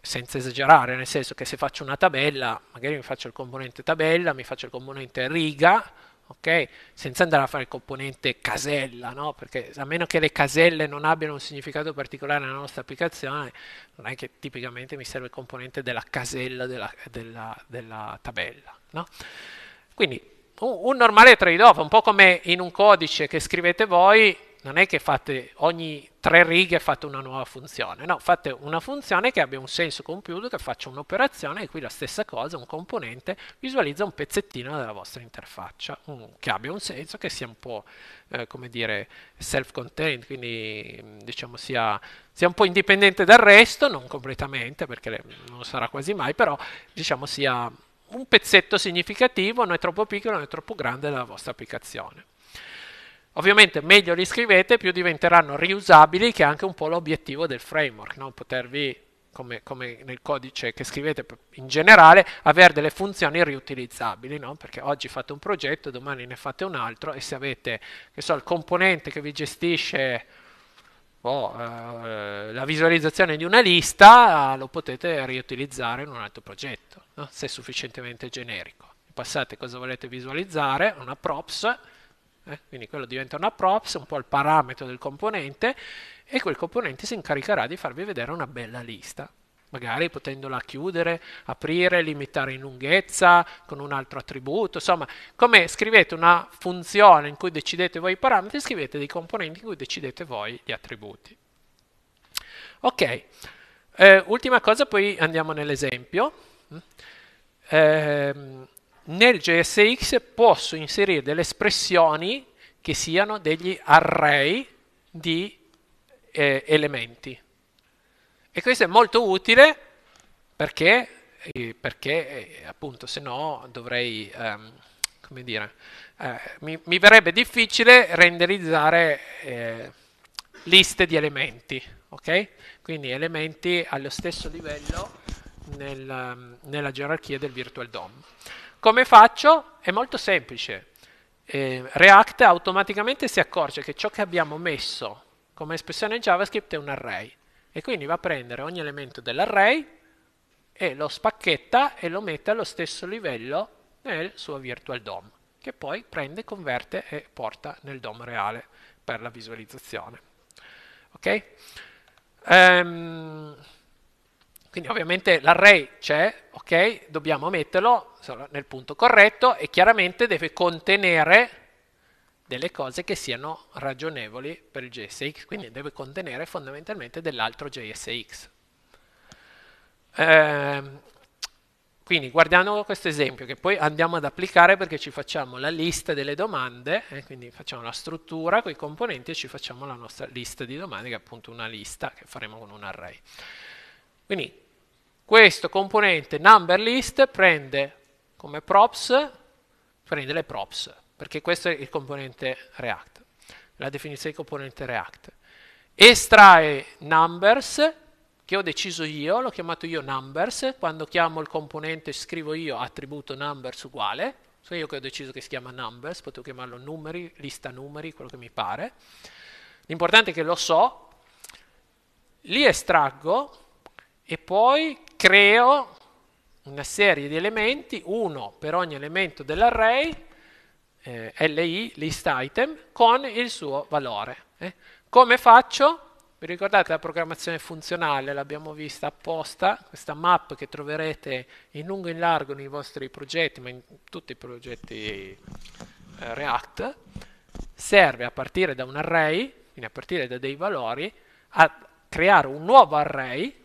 S1: senza esagerare, nel senso che se faccio una tabella, magari mi faccio il componente tabella, mi faccio il componente riga, ok? Senza andare a fare il componente casella, no? Perché a meno che le caselle non abbiano un significato particolare nella nostra applicazione, non è che tipicamente mi serve il componente della casella della, della, della tabella, no? Quindi un, un normale trade-off, un po' come in un codice che scrivete voi, non è che fate ogni tre righe fate una nuova funzione, no, fate una funzione che abbia un senso compiuto, che faccia un'operazione e qui la stessa cosa, un componente visualizza un pezzettino della vostra interfaccia, un, che abbia un senso, che sia un po' eh, come dire self-contained, quindi mm, diciamo sia, sia, un po' indipendente dal resto, non completamente perché non sarà quasi mai, però diciamo sia un pezzetto significativo, non è troppo piccolo, non è troppo grande della vostra applicazione. Ovviamente meglio li scrivete, più diventeranno riusabili, che è anche un po' l'obiettivo del framework, no? potervi, come, come, nel codice che scrivete in generale, avere delle funzioni riutilizzabili, no? perché oggi fate un progetto, domani ne fate un altro e se avete che so, il componente che vi gestisce Oh, eh, la visualizzazione di una lista eh, lo potete riutilizzare in un altro progetto, no? se è sufficientemente generico. Passate cosa volete visualizzare, una props, eh? Quindi quello diventa una props, un po' il parametro del componente e quel componente si incaricherà di farvi vedere una bella lista magari potendola chiudere, aprire, limitare in lunghezza con un altro attributo, insomma, come scrivete una funzione in cui decidete voi i parametri, scrivete dei componenti in cui decidete voi gli attributi. Ok, eh, ultima cosa, poi andiamo nell'esempio. Eh, nel JSX posso inserire delle espressioni che siano degli array di eh, elementi. E questo è molto utile perché, eh, perché eh, appunto se no dovrei, um, come dire, eh, mi, mi, verrebbe difficile renderizzare eh, liste di elementi, ok? Quindi elementi allo stesso livello nel, ehm, nella gerarchia del virtual DOM. Come faccio? È molto semplice. Eh, React automaticamente si accorge che ciò che abbiamo messo come espressione JavaScript è un array e quindi va a prendere ogni elemento dell'array e lo spacchetta e lo mette allo stesso livello nel suo virtual DOM che poi prende, converte e porta nel DOM reale per la visualizzazione. Ok? Um, quindi ovviamente l'array c'è, ok? Dobbiamo metterlo nel punto corretto e chiaramente deve contenere delle cose che siano ragionevoli per il JSX, quindi deve contenere fondamentalmente dell'altro JSX. Ehm, quindi guardiamo questo esempio che poi andiamo ad applicare perché ci facciamo la lista delle domande, eh, quindi facciamo la struttura con i componenti e ci facciamo la nostra lista di domande che è appunto una lista che faremo con un array. Quindi questo componente number list prende come props, prende le props, perché questo è il componente React, la definizione di componente React. Estrae numbers, che ho deciso io, l'ho chiamato io numbers, quando chiamo il componente scrivo io attributo numbers uguale, sono io che ho deciso che si chiama numbers, potevo chiamarlo numeri, lista numeri, quello che mi pare. L'importante è che lo so, li estraggo e poi creo una serie di elementi, uno per ogni elemento dell'array, eh, li, list item, con il suo valore. Eh. Come faccio? Vi ricordate la programmazione funzionale? L'abbiamo vista apposta, questa map che troverete in lungo e in largo nei vostri progetti, ma in tutti i progetti eh, React, serve a partire da un array, quindi a partire da dei valori, a creare un nuovo array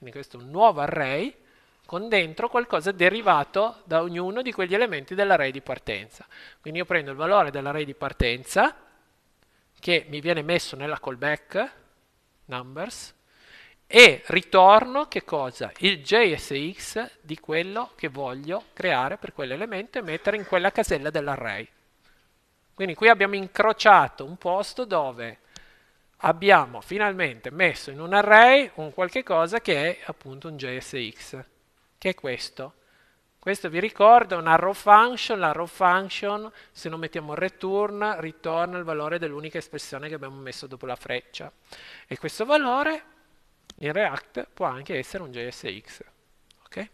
S1: quindi questo è un nuovo array con dentro qualcosa derivato da ognuno di quegli elementi dell'array di partenza. Quindi io prendo il valore dell'array di partenza che mi viene messo nella callback numbers e ritorno che cosa? Il JSX di quello che voglio creare per quell'elemento e mettere in quella casella dell'array. Quindi qui abbiamo incrociato un posto dove abbiamo finalmente messo in un array un qualche cosa che è appunto un JSX, che è questo. Questo vi ricordo è una row function, la row function se non mettiamo return ritorna il valore dell'unica espressione che abbiamo messo dopo la freccia e questo valore in React può anche essere un JSX. Okay?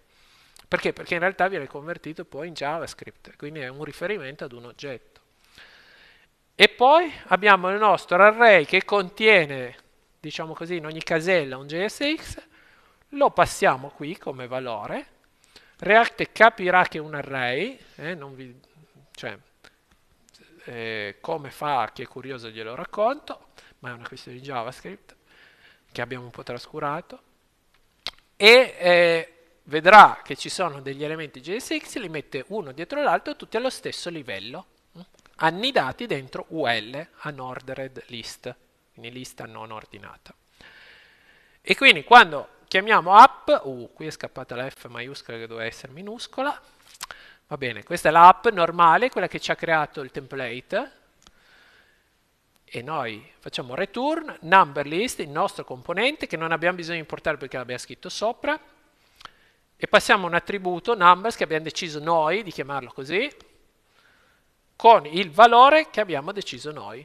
S1: Perché? Perché in realtà viene convertito poi in JavaScript, quindi è un riferimento ad un oggetto. E poi abbiamo il nostro array che contiene, diciamo così, in ogni casella un JSX, lo passiamo qui come valore, React capirà che è un array, eh, vi, cioè, eh, come fa chi è curioso glielo racconto, ma è una questione di JavaScript che abbiamo un po' trascurato, e eh, vedrà che ci sono degli elementi JSX, li mette uno dietro l'altro, tutti allo stesso livello annidati dentro UL, unordered list, quindi lista non ordinata. E quindi quando chiamiamo app, uh, qui è scappata la F maiuscola che doveva essere minuscola, va bene, questa è l'app normale, quella che ci ha creato il template, e noi facciamo return number list, il nostro componente che non abbiamo bisogno di importare perché l'abbiamo scritto sopra, e passiamo un attributo numbers che abbiamo deciso noi di chiamarlo così, con il valore che abbiamo deciso noi.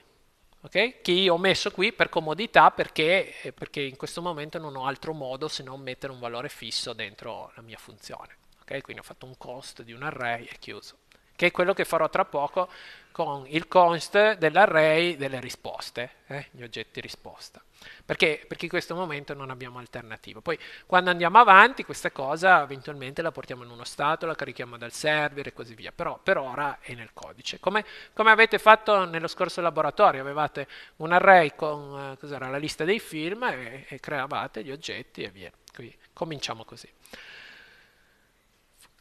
S1: Okay? Che io ho messo qui per comodità perché, eh, perché, in questo momento non ho altro modo se non mettere un valore fisso dentro la mia funzione. Okay? Quindi ho fatto un cost di un array e chiuso che è quello che farò tra poco con il const dell'array delle risposte, eh, gli oggetti risposta. Perché? Perché in questo momento non abbiamo alternativa. Poi quando andiamo avanti questa cosa eventualmente la portiamo in uno stato, la carichiamo dal server e così via, però per ora è nel codice. Come, come avete fatto nello scorso laboratorio, avevate un array con eh, la lista dei film e, e creavate gli oggetti e via. Quindi cominciamo così.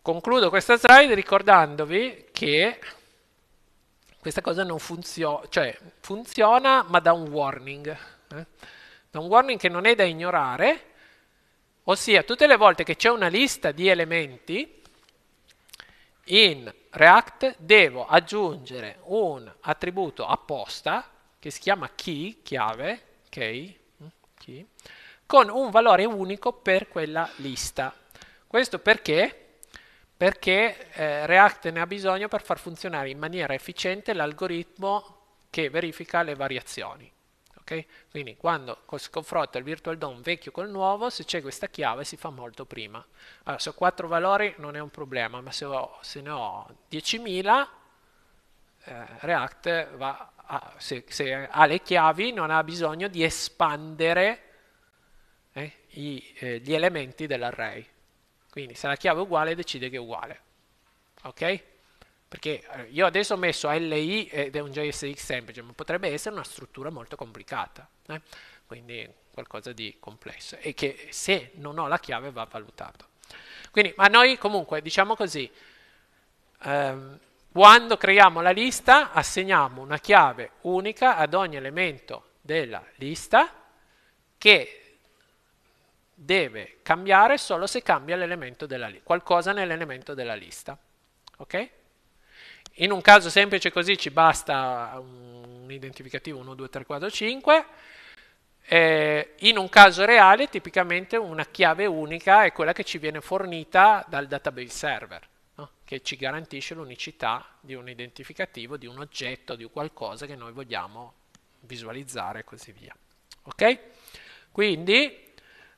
S1: Concludo questa slide ricordandovi che questa cosa non funziona, cioè funziona ma da un warning, eh? da un warning che non è da ignorare, ossia tutte le volte che c'è una lista di elementi in React devo aggiungere un attributo apposta che si chiama key, chiave, key, mm, key con un valore unico per quella lista. Questo perché? perché eh, React ne ha bisogno per far funzionare in maniera efficiente l'algoritmo che verifica le variazioni. Okay? Quindi quando si confronta il virtual DOM vecchio col nuovo, se c'è questa chiave si fa molto prima. Allora, se ho quattro valori non è un problema, ma se, ho, se ne ho 10.000, eh, React a, se, se, ha le chiavi non ha bisogno di espandere eh, gli, eh, gli elementi dell'array. Quindi se la chiave è uguale decide che è uguale. Ok? Perché eh, io adesso ho messo LI ed è un JSX semplice, ma potrebbe essere una struttura molto complicata. Eh? Quindi qualcosa di complesso e che se non ho la chiave va valutato. Quindi, ma noi comunque diciamo così, ehm, quando creiamo la lista assegniamo una chiave unica ad ogni elemento della lista che deve cambiare solo se cambia l'elemento della lista, qualcosa nell'elemento della lista. Okay? In un caso semplice così ci basta un identificativo 1, 2, 3, 4, 5. Eh, in un caso reale tipicamente una chiave unica è quella che ci viene fornita dal database server, no? che ci garantisce l'unicità di un identificativo, di un oggetto, di qualcosa che noi vogliamo visualizzare e così via. Ok? Quindi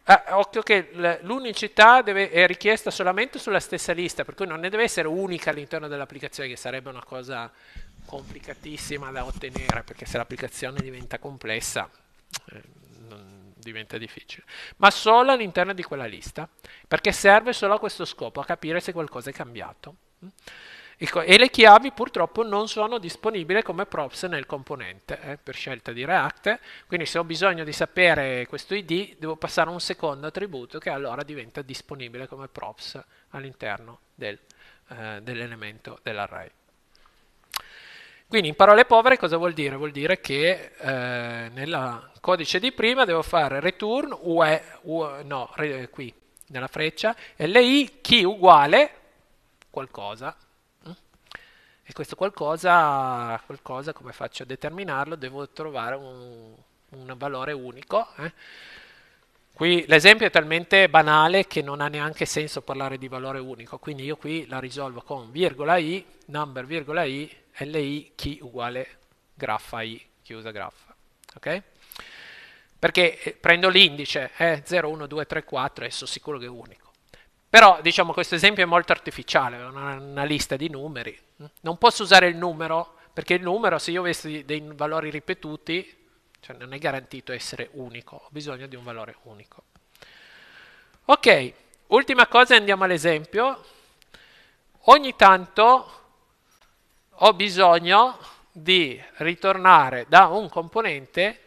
S1: Ah, occhio che l'unicità deve, è richiesta solamente sulla stessa lista, per cui non ne deve essere unica all'interno dell'applicazione, che sarebbe una cosa complicatissima da ottenere, perché se l'applicazione diventa complessa eh, diventa difficile, ma solo all'interno di quella lista, perché serve solo a questo scopo, a capire se qualcosa è cambiato. Mm? e le chiavi purtroppo non sono disponibili come props nel componente eh, per scelta di React quindi se ho bisogno di sapere questo id devo passare un secondo attributo che allora diventa disponibile come props all'interno del, eh, dell'elemento dell'array quindi in parole povere cosa vuol dire? Vuol dire che eh, nel codice di prima devo fare return ue, ue no, re, qui nella freccia li key uguale qualcosa e questo qualcosa, qualcosa come faccio a determinarlo? Devo trovare un, un valore unico. Eh? Qui l'esempio è talmente banale che non ha neanche senso parlare di valore unico, quindi io qui la risolvo con virgola i, number virgola i, li chi uguale graffa i, chiusa graffa. Okay? Perché eh, prendo l'indice, è eh, 0, 1, 2, 3, 4 e sono sicuro che è unico. Però diciamo questo esempio è molto artificiale, è una, una lista di numeri. Non posso usare il numero perché il numero, se io avessi dei valori ripetuti, cioè non è garantito essere unico, ho bisogno di un valore unico. Ok, ultima cosa e andiamo all'esempio. Ogni tanto ho bisogno di ritornare da un componente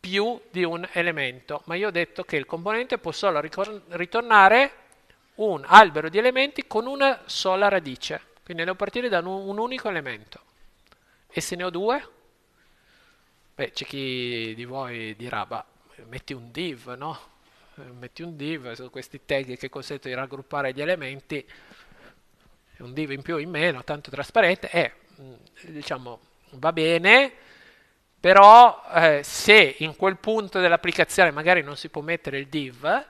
S1: più di un elemento, ma io ho detto che il componente può solo ritornare un albero di elementi con una sola radice, quindi devo partire da un unico elemento. E se ne ho due? Beh, c'è chi di voi dirà, bah, metti un div, no? Eh, metti un div, sono questi tag che consentono di raggruppare gli elementi, un div in più o in meno, tanto trasparente, e eh, mm, diciamo va bene, però eh, se in quel punto dell'applicazione magari non si può mettere il div,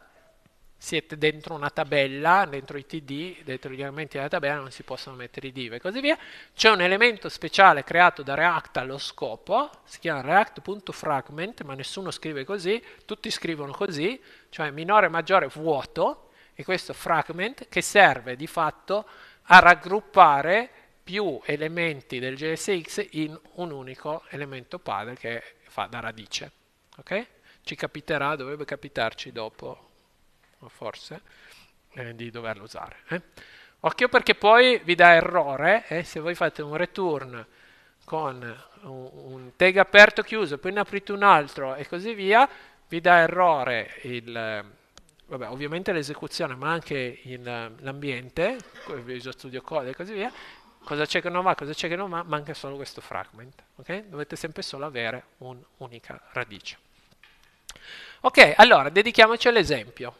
S1: siete dentro una tabella, dentro i TD, dentro gli elementi della tabella non si possono mettere i div e così via. C'è un elemento speciale creato da React allo scopo, si chiama React.fragment, ma nessuno scrive così, tutti scrivono così, cioè minore maggiore vuoto, e questo fragment che serve di fatto a raggruppare più elementi del JSX in un unico elemento padre che fa da radice. Okay? Ci capiterà, dovrebbe capitarci dopo forse, eh, di doverlo usare. Eh. Occhio perché poi vi dà errore, eh, se voi fate un return con un, un tag aperto chiuso, poi ne aprite un altro e così via, vi dà errore il... Vabbè, ovviamente l'esecuzione, ma anche l'ambiente, Visual Studio Code e così via, cosa c'è che non va, cosa c'è che non va, manca solo questo fragment. Okay? Dovete sempre solo avere un'unica radice. Ok, allora dedichiamoci all'esempio.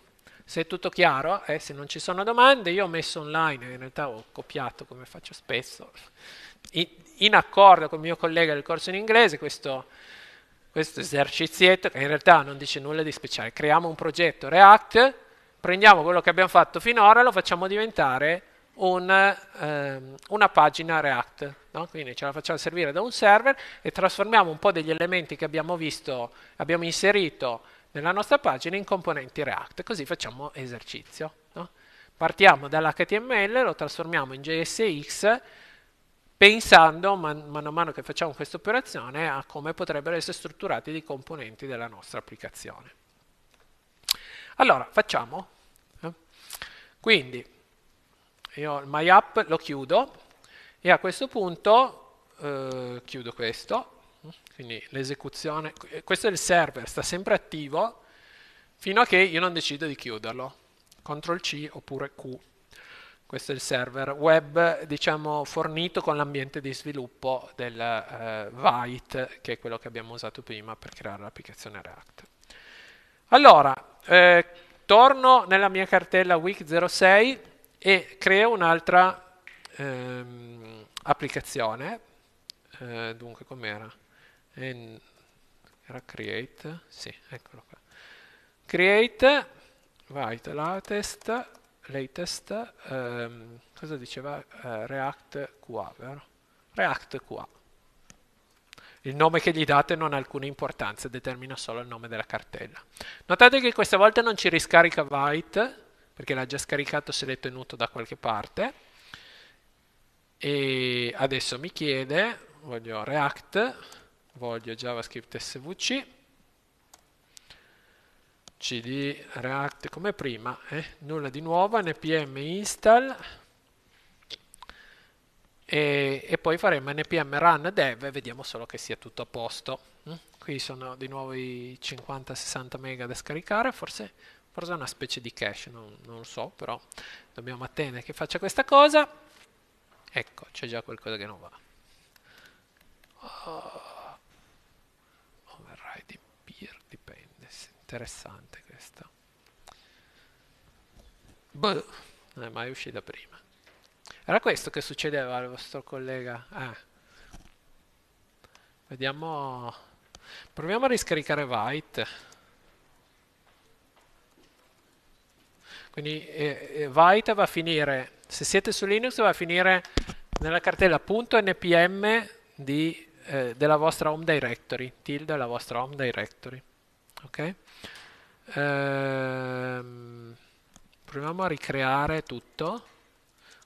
S1: Se è tutto chiaro, eh, se non ci sono domande, io ho messo online, in realtà ho copiato come faccio spesso, in, accordo con il mio collega del corso in inglese, questo, questo esercizietto che in realtà non dice nulla di speciale. Creiamo un progetto React, prendiamo quello che abbiamo fatto finora e lo facciamo diventare un, ehm, una pagina React. No? Quindi ce la facciamo servire da un server e trasformiamo un po' degli elementi che abbiamo visto, abbiamo inserito nella nostra pagina in componenti React, così facciamo esercizio. No? Partiamo dall'HTML, lo trasformiamo in JSX, pensando man, mano mano che facciamo questa operazione a come potrebbero essere strutturati i componenti della nostra applicazione. Allora, facciamo. Eh? Quindi, io il MyApp lo chiudo e a questo punto eh, chiudo questo quindi l'esecuzione, eh, questo è il server, sta sempre attivo fino a che io non decido di chiuderlo. Ctrl C oppure Q. Questo è il server web, diciamo, fornito con l'ambiente di sviluppo del eh, Vite, che è quello che abbiamo usato prima per creare l'applicazione React. Allora, eh, torno nella mia cartella Wix06 e creo un'altra ehm, applicazione. Eh, dunque, com'era? and, era create, sì, eccolo qua. Create, vai, latest, latest, ehm, cosa diceva? Eh, React qua, vero? React qua. Il nome che gli date non ha alcuna importanza, determina solo il nome della cartella. Notate che questa volta non ci riscarica Byte, perché l'ha già scaricato se l'è tenuto da qualche parte. E adesso mi chiede, voglio React, voglio JavaScript SVC, CD React come prima, eh? nulla di nuovo, npm install e, e, poi faremo npm run dev e vediamo solo che sia tutto a posto. Mm? Qui sono di nuovo i 50-60 mega da scaricare, forse, forse è una specie di cache, non, non lo so, però dobbiamo attendere che faccia questa cosa. Ecco, c'è già qualcosa che non va. Oh. interessante questa. Boh, non è mai uscita prima. Era questo che succedeva al vostro collega. Ah. Vediamo. Proviamo a riscaricare White. Quindi eh, White eh, va a finire, se siete su Linux, va a finire nella cartella .npm di, eh, della vostra home directory, tilde della vostra home directory ok ehm, proviamo a ricreare tutto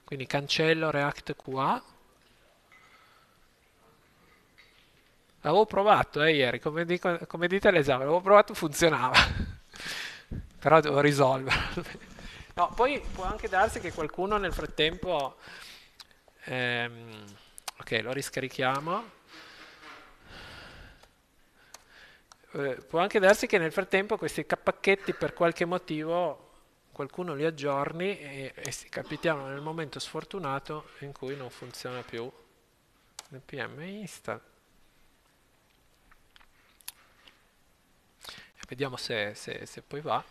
S1: quindi cancello react qa L'avevo provato eh, ieri, come, dico, come dite all'esame, l'avevo provato funzionava, però devo risolverlo. no, poi può anche darsi che qualcuno nel frattempo... Ehm, ok, lo riscarichiamo. Eh, può anche darsi che nel frattempo questi capacchetti per qualche motivo qualcuno li aggiorni e, e capitiamo nel momento sfortunato in cui non funziona più npm install. Vediamo se, se, se poi va.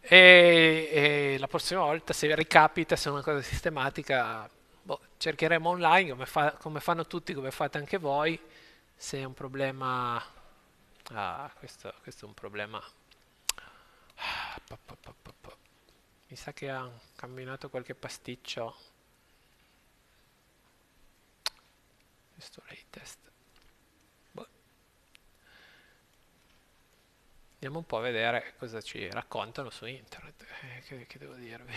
S1: E, e, la prossima volta, se ricapita, se è una cosa sistematica, boh, cercheremo online come, fa, come fanno tutti, come fate anche voi, se è un problema Ah, questo, questo è un problema. Ah, Mi sa che ha camminato qualche pasticcio. Questo latest. Boh. Andiamo un po' a vedere cosa ci raccontano su internet. Eh, che, che devo dirvi?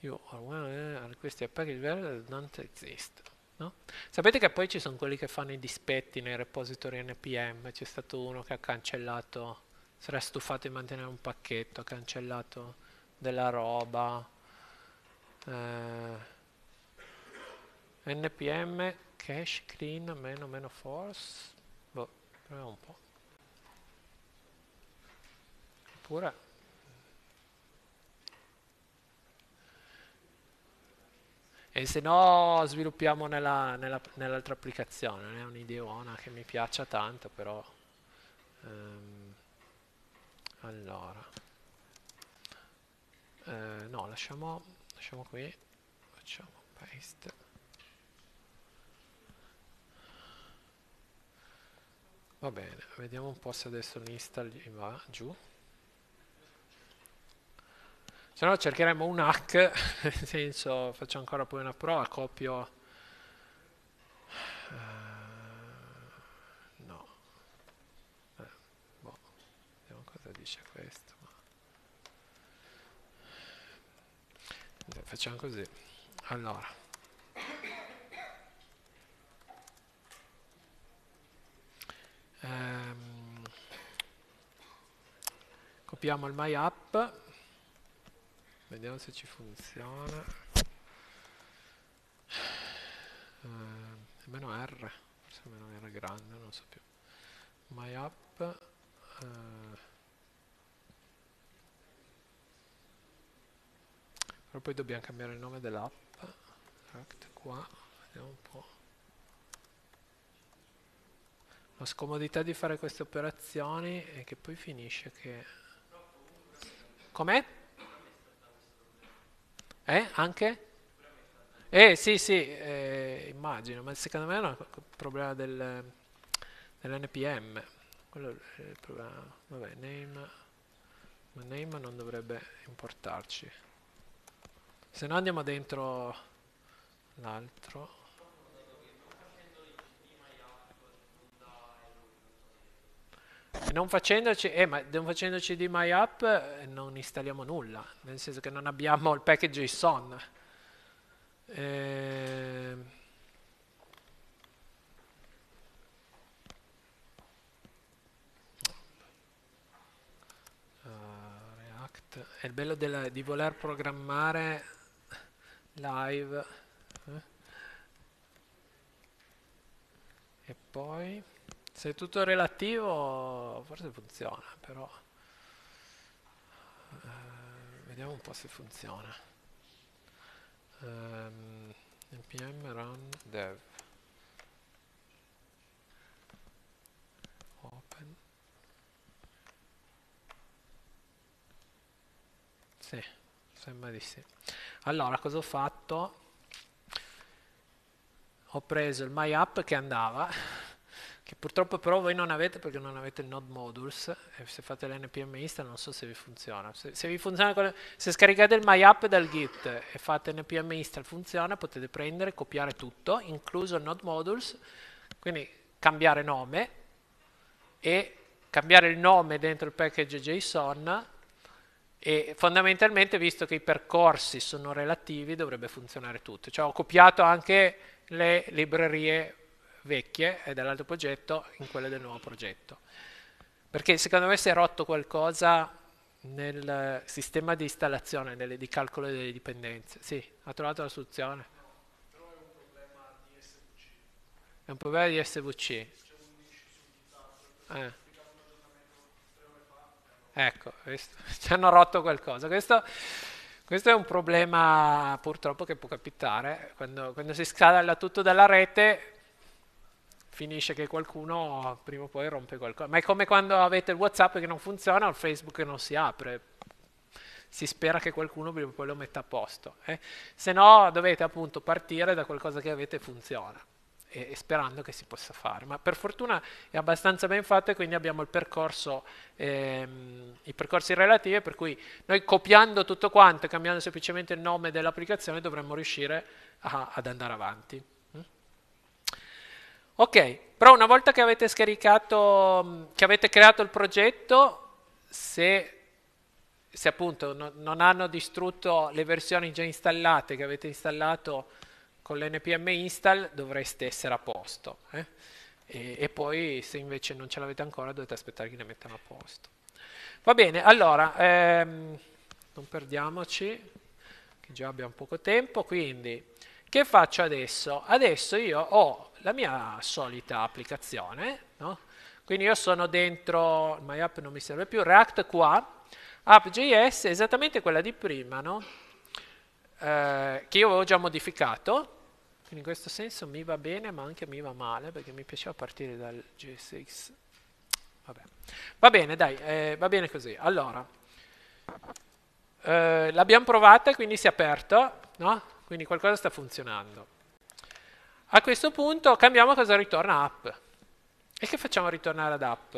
S1: You are eh, one of the requested package where doesn't exist. No? Sapete che poi ci sono quelli che fanno i dispetti nei repository NPM, c'è stato uno che ha cancellato, si era stufato di mantenere un pacchetto, ha cancellato della roba. Eh, npm cache clean meno meno force, boh, proviamo un po'. Oppure e se no sviluppiamo nella, nella, nell'altra applicazione, non è un'idea che mi piaccia tanto, però... Um, allora... Uh, no, lasciamo, lasciamo qui, facciamo paste. Va bene, vediamo un po' se adesso l'install va giù se no cercheremo un hack, nel senso faccio ancora poi una prova, copio... Uh, no. Eh, boh. Vediamo cosa dice questo. facciamo così. Allora. Um, copiamo il my app Vediamo se ci funziona. Eh, meno R, forse meno R grande, non so più. My app. Eh, però poi dobbiamo cambiare il nome dell'app. Direct qua, vediamo un po'. La scomodità di fare queste operazioni è che poi finisce che... Com'è? Eh? Anche? Eh sì, sì, eh, immagino, ma secondo me è un problema del, dell'NPM. Quello è il problema. Vabbè, name, ma name non dovrebbe importarci. Se no andiamo dentro l'altro. Non facendoci, eh, ma non facendoci di MyApp eh, non installiamo nulla, nel senso che non abbiamo il package JSON. Ehm, eh, React. È il bello della, di voler programmare live. Eh? E poi... Se è tutto relativo forse funziona, però uh, vediamo un po' se funziona. Um, ehm, npm run dev open sì, sembra di sì. Allora, cosa ho fatto? Ho preso il MyApp che andava che purtroppo però voi non avete perché non avete il node modules e se fate l'npm install non so se vi funziona se, se vi funziona quella, se scaricate il myapp dal git e fate npm install funziona potete prendere copiare tutto incluso il node modules quindi cambiare nome e cambiare il nome dentro il package json e fondamentalmente visto che i percorsi sono relativi dovrebbe funzionare tutto cioè ho copiato anche le librerie vecchie e eh, dall'altro progetto in quelle del nuovo progetto. Perché secondo me si è rotto qualcosa nel sistema di installazione, nelle, di calcolo delle dipendenze. Sì, ha trovato la soluzione. però è un problema di SVC. È un problema di SVC. Eh. Ecco, questo, ci hanno rotto qualcosa. Questo, questo, è un problema purtroppo che può capitare. Quando, quando si scala tutto dalla rete finisce che qualcuno prima o poi rompe qualcosa. Ma è come quando avete il WhatsApp che non funziona o il Facebook che non si apre. Si spera che qualcuno prima o poi lo metta a posto. Eh? Se no dovete appunto partire da qualcosa che avete funziona e, e, sperando che si possa fare. Ma per fortuna è abbastanza ben fatto e quindi abbiamo il percorso, ehm, i percorsi relativi per cui noi copiando tutto quanto e cambiando semplicemente il nome dell'applicazione dovremmo riuscire a, ad andare avanti. Ok, però una volta che avete scaricato, mm, che avete creato il progetto, se, se appunto no, non hanno distrutto le versioni già installate che avete installato con l'npm install, dovreste essere a posto. Eh? E, e, poi se invece non ce l'avete ancora dovete aspettare che le mettano a posto. Va bene, allora, ehm, non perdiamoci, che già abbiamo poco tempo, quindi... Che faccio adesso? Adesso io ho la mia solita applicazione, no? quindi io sono dentro, my app non mi serve più, React qua, app.js è esattamente quella di prima, no? eh, che io avevo già modificato, quindi in questo senso mi va bene ma anche mi va male perché mi piaceva partire dal JSX. Vabbè. Va bene, dai, eh, va bene così. Allora, eh, l'abbiamo provata, quindi si è aperto, no? Quindi qualcosa sta funzionando. A questo punto cambiamo cosa ritorna app. E che facciamo ritornare ad app?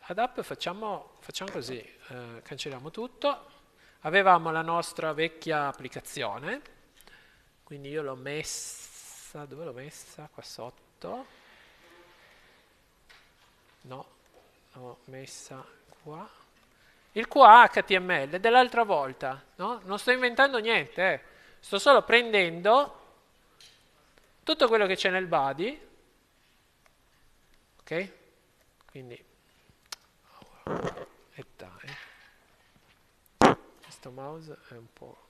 S1: Ad app facciamo, facciamo così, eh, cancelliamo tutto. Avevamo la nostra vecchia applicazione, quindi io l'ho messa, dove l'ho messa? Qua sotto. No, l'ho messa qua. Il QA HTML dell'altra volta, no? Non sto inventando niente, eh. Sto solo prendendo tutto quello che c'è nel body, ok? Quindi, e dai, questo mouse è un po'...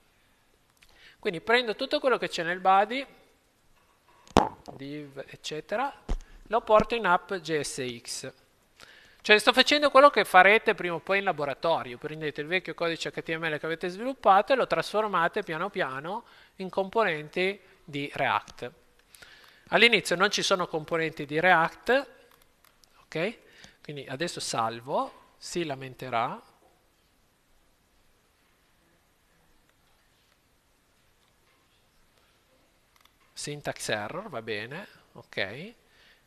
S1: Quindi prendo tutto quello che c'è nel body, div, eccetera, lo porto in app.jsx. Cioè sto facendo quello che farete prima o poi in laboratorio, prendete il vecchio codice HTML che avete sviluppato e lo trasformate piano piano in componenti di React. All'inizio non ci sono componenti di React, ok? Quindi adesso salvo, si lamenterà. Syntax error, va bene, ok.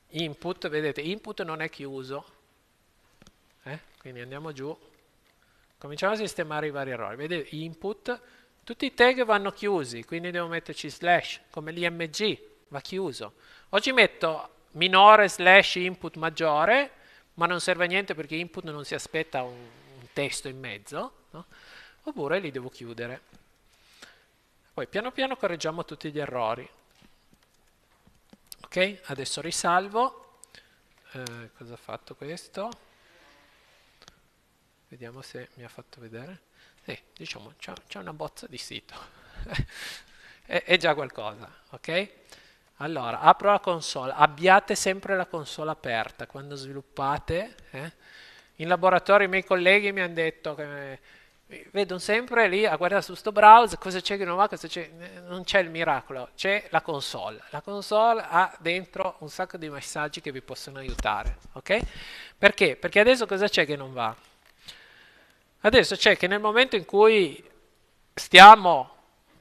S1: Input, vedete, input non è chiuso, quindi andiamo giù, cominciamo a sistemare i vari errori. Vedete, input, tutti i tag vanno chiusi, quindi devo metterci slash, come l'img, va chiuso. Oggi metto minore slash input maggiore, ma non serve a niente perché input non si aspetta un, un testo in mezzo, no? oppure li devo chiudere. Poi piano piano correggiamo tutti gli errori. Ok, adesso risalvo. Eh, cosa ha fatto questo? vediamo se mi ha fatto vedere sì, diciamo c'è una bozza di sito è, è, già qualcosa ok allora apro la console abbiate sempre la console aperta quando sviluppate eh? in laboratorio i miei colleghi mi hanno detto che eh, vedono sempre lì a guardare su sto browser cosa c'è che non va cosa c'è eh, non c'è il miracolo c'è la console la console ha dentro un sacco di messaggi che vi possono aiutare ok perché perché adesso cosa c'è che non va Adesso c'è che nel momento in cui stiamo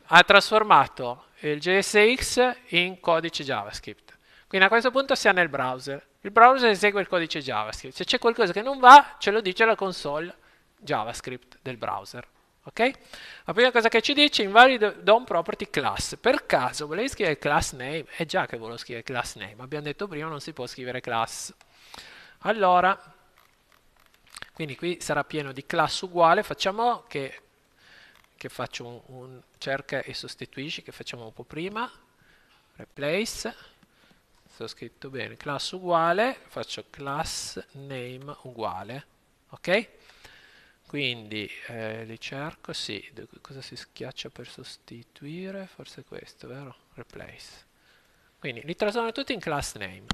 S1: ha trasformato il JSX in codice JavaScript. Quindi a questo punto siamo nel browser. Il browser esegue il codice JavaScript. Se c'è qualcosa che non va, ce lo dice la console JavaScript del browser. Ok? La prima cosa che ci dice invalid DOM property class. Per caso volevi scrivere class name? È eh già che volevo scrivere class name. Abbiamo detto prima non si può scrivere class. Allora, quindi qui sarà pieno di class uguale, facciamo che, che faccio un, un, cerca e sostituisci, che facciamo un po' prima, replace, sto scritto bene, class uguale, faccio class name uguale, ok? Quindi eh, li cerco, sì, cosa si schiaccia per sostituire? Forse questo, vero? Replace. Quindi li trasformo tutti in class name.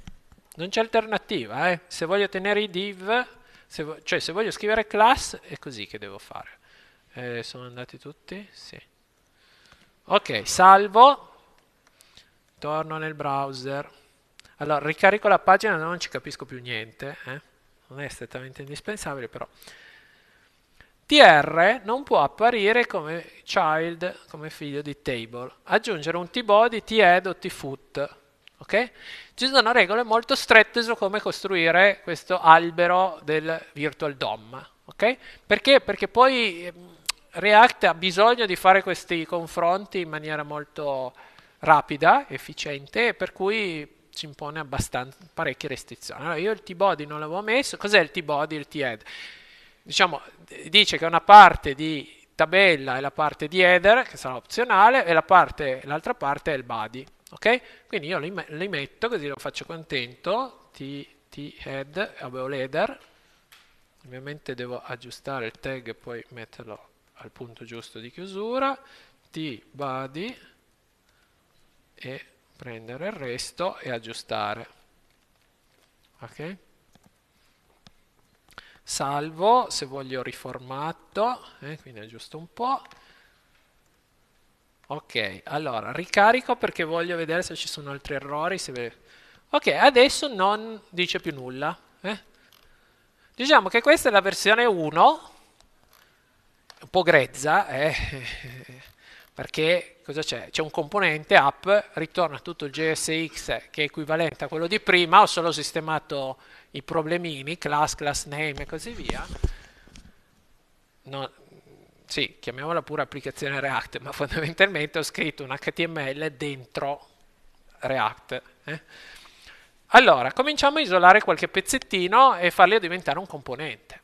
S1: Non c'è alternativa, eh? Se voglio tenere i div se vo- cioè se voglio scrivere class è così che devo fare. Eh, sono andati tutti? Sì. Ok, salvo. Torno nel browser. Allora, ricarico la pagina, non ci capisco più niente. Eh? Non è strettamente indispensabile, però. TR non può apparire come child, come figlio di table. Aggiungere un tbody, ted o tfoot. Okay? Ci sono regole molto strette su come costruire questo albero del virtual DOM. Okay? Perché? Perché poi ehm, React ha bisogno di fare questi confronti in maniera molto rapida, efficiente, per cui ci impone parecchie restrizioni. Allora, io il T-body non l'avevo messo. Cos'è il T-body e il T-head? Diciamo, dice che una parte di tabella è la parte di header, che sarà opzionale, e l'altra la parte, parte è il body ok? Quindi io li, li metto così lo faccio contento, t, t head, avevo header, ovviamente devo aggiustare il tag e poi metterlo al punto giusto di chiusura, t body e prendere il resto e aggiustare, ok? Salvo, se voglio riformatto, eh, quindi aggiusto un po', Ok, allora ricarico perché voglio vedere se ci sono altri errori. Ok, adesso non dice più nulla. Eh? Diciamo che questa è la versione 1, un po' grezza, eh? perché cosa c'è? C'è un componente app, ritorna tutto il JSX che è equivalente a quello di prima, ho solo sistemato i problemini, class, class name e così via. No, sì, chiamiamola pure applicazione React, ma fondamentalmente ho scritto un HTML dentro React. Eh? Allora, cominciamo a isolare qualche pezzettino e farli diventare un componente.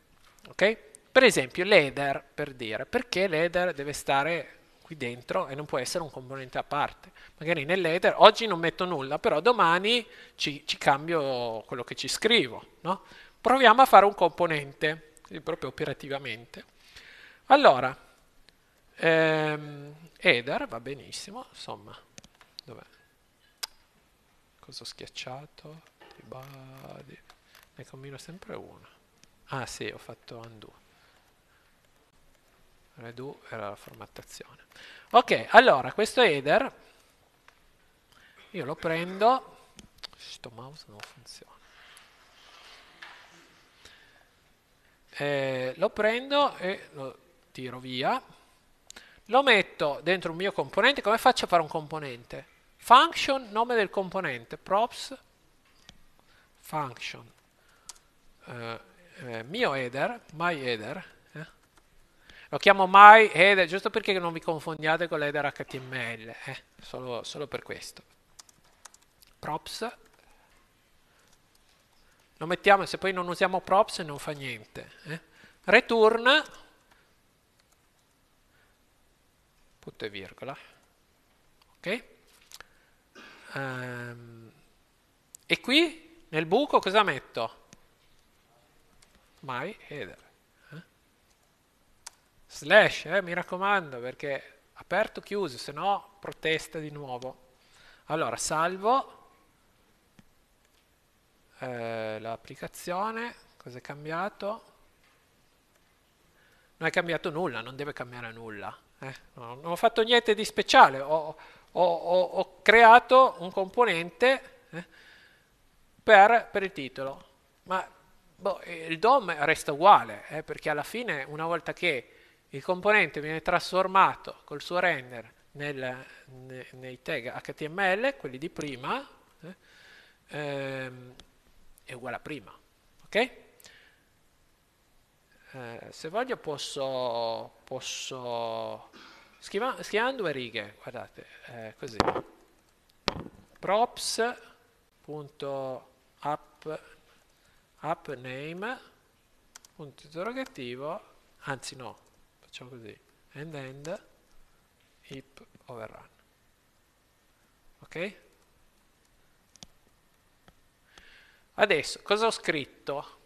S1: Okay? Per esempio l'header, per dire, perché l'header deve stare qui dentro e non può essere un componente a parte. Magari nell'header oggi non metto nulla, però domani ci, ci cambio quello che ci scrivo. No? Proviamo a fare un componente, proprio operativamente. Allora, ehm, Eder va benissimo, insomma, dov'è? Cosa ho schiacciato? Body. Ne combino sempre uno. Ah sì, ho fatto undo. Redo era la formattazione. Ok, allora, questo header, io lo prendo, sto mouse non funziona. Eh, lo prendo e lo tiro via, lo metto dentro un mio componente, come faccio a fare un componente? Function, nome del componente, props, function, eh, eh, mio header, my header, eh? lo chiamo my header giusto perché non vi confondiate con l'header HTML, eh. solo, solo per questo. Props, lo mettiamo, se poi non usiamo props non fa niente. Eh. Return, punto e virgola. Ok? Um, e qui nel buco cosa metto? My header. Eh? Slash, eh, mi raccomando, perché aperto, o chiuso, se no protesta di nuovo. Allora, salvo eh, l'applicazione, cosa è cambiato? Non è cambiato nulla, non deve cambiare nulla. Eh, non ho fatto niente di speciale, ho, ho, ho, ho creato un componente eh, per, per, il titolo, ma boh, il DOM resta uguale, eh, perché alla fine una volta che il componente viene trasformato col suo render nel, ne, nei tag HTML, quelli di prima, eh, ehm, è uguale a prima, ok? Eh, se voglio posso, posso schiva, schiavando due righe, guardate, eh, così, props.app name, punto interrogativo, anzi no, facciamo così, end end, hip overrun. Ok? Adesso, cosa ho scritto?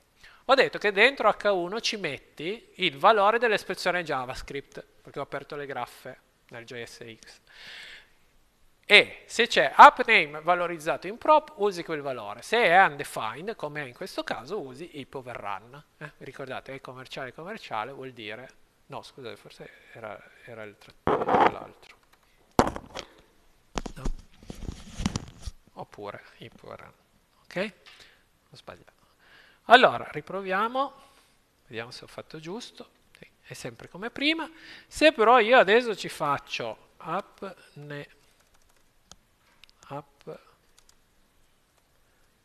S1: ho detto che dentro H1 ci metti il valore dell'espressione JavaScript, perché ho aperto le graffe nel JSX. E se c'è app valorizzato in prop, usi quel valore. Se è undefined, come è in questo caso, usi over run. Eh? Ricordate, è commerciale commerciale vuol dire... No, scusate, forse era, era il l'altro. No. Oppure ip over Ok? Ho sbagliato. Allora, riproviamo, vediamo se ho fatto giusto, sì, è sempre come prima. Se però io adesso ci faccio apne, app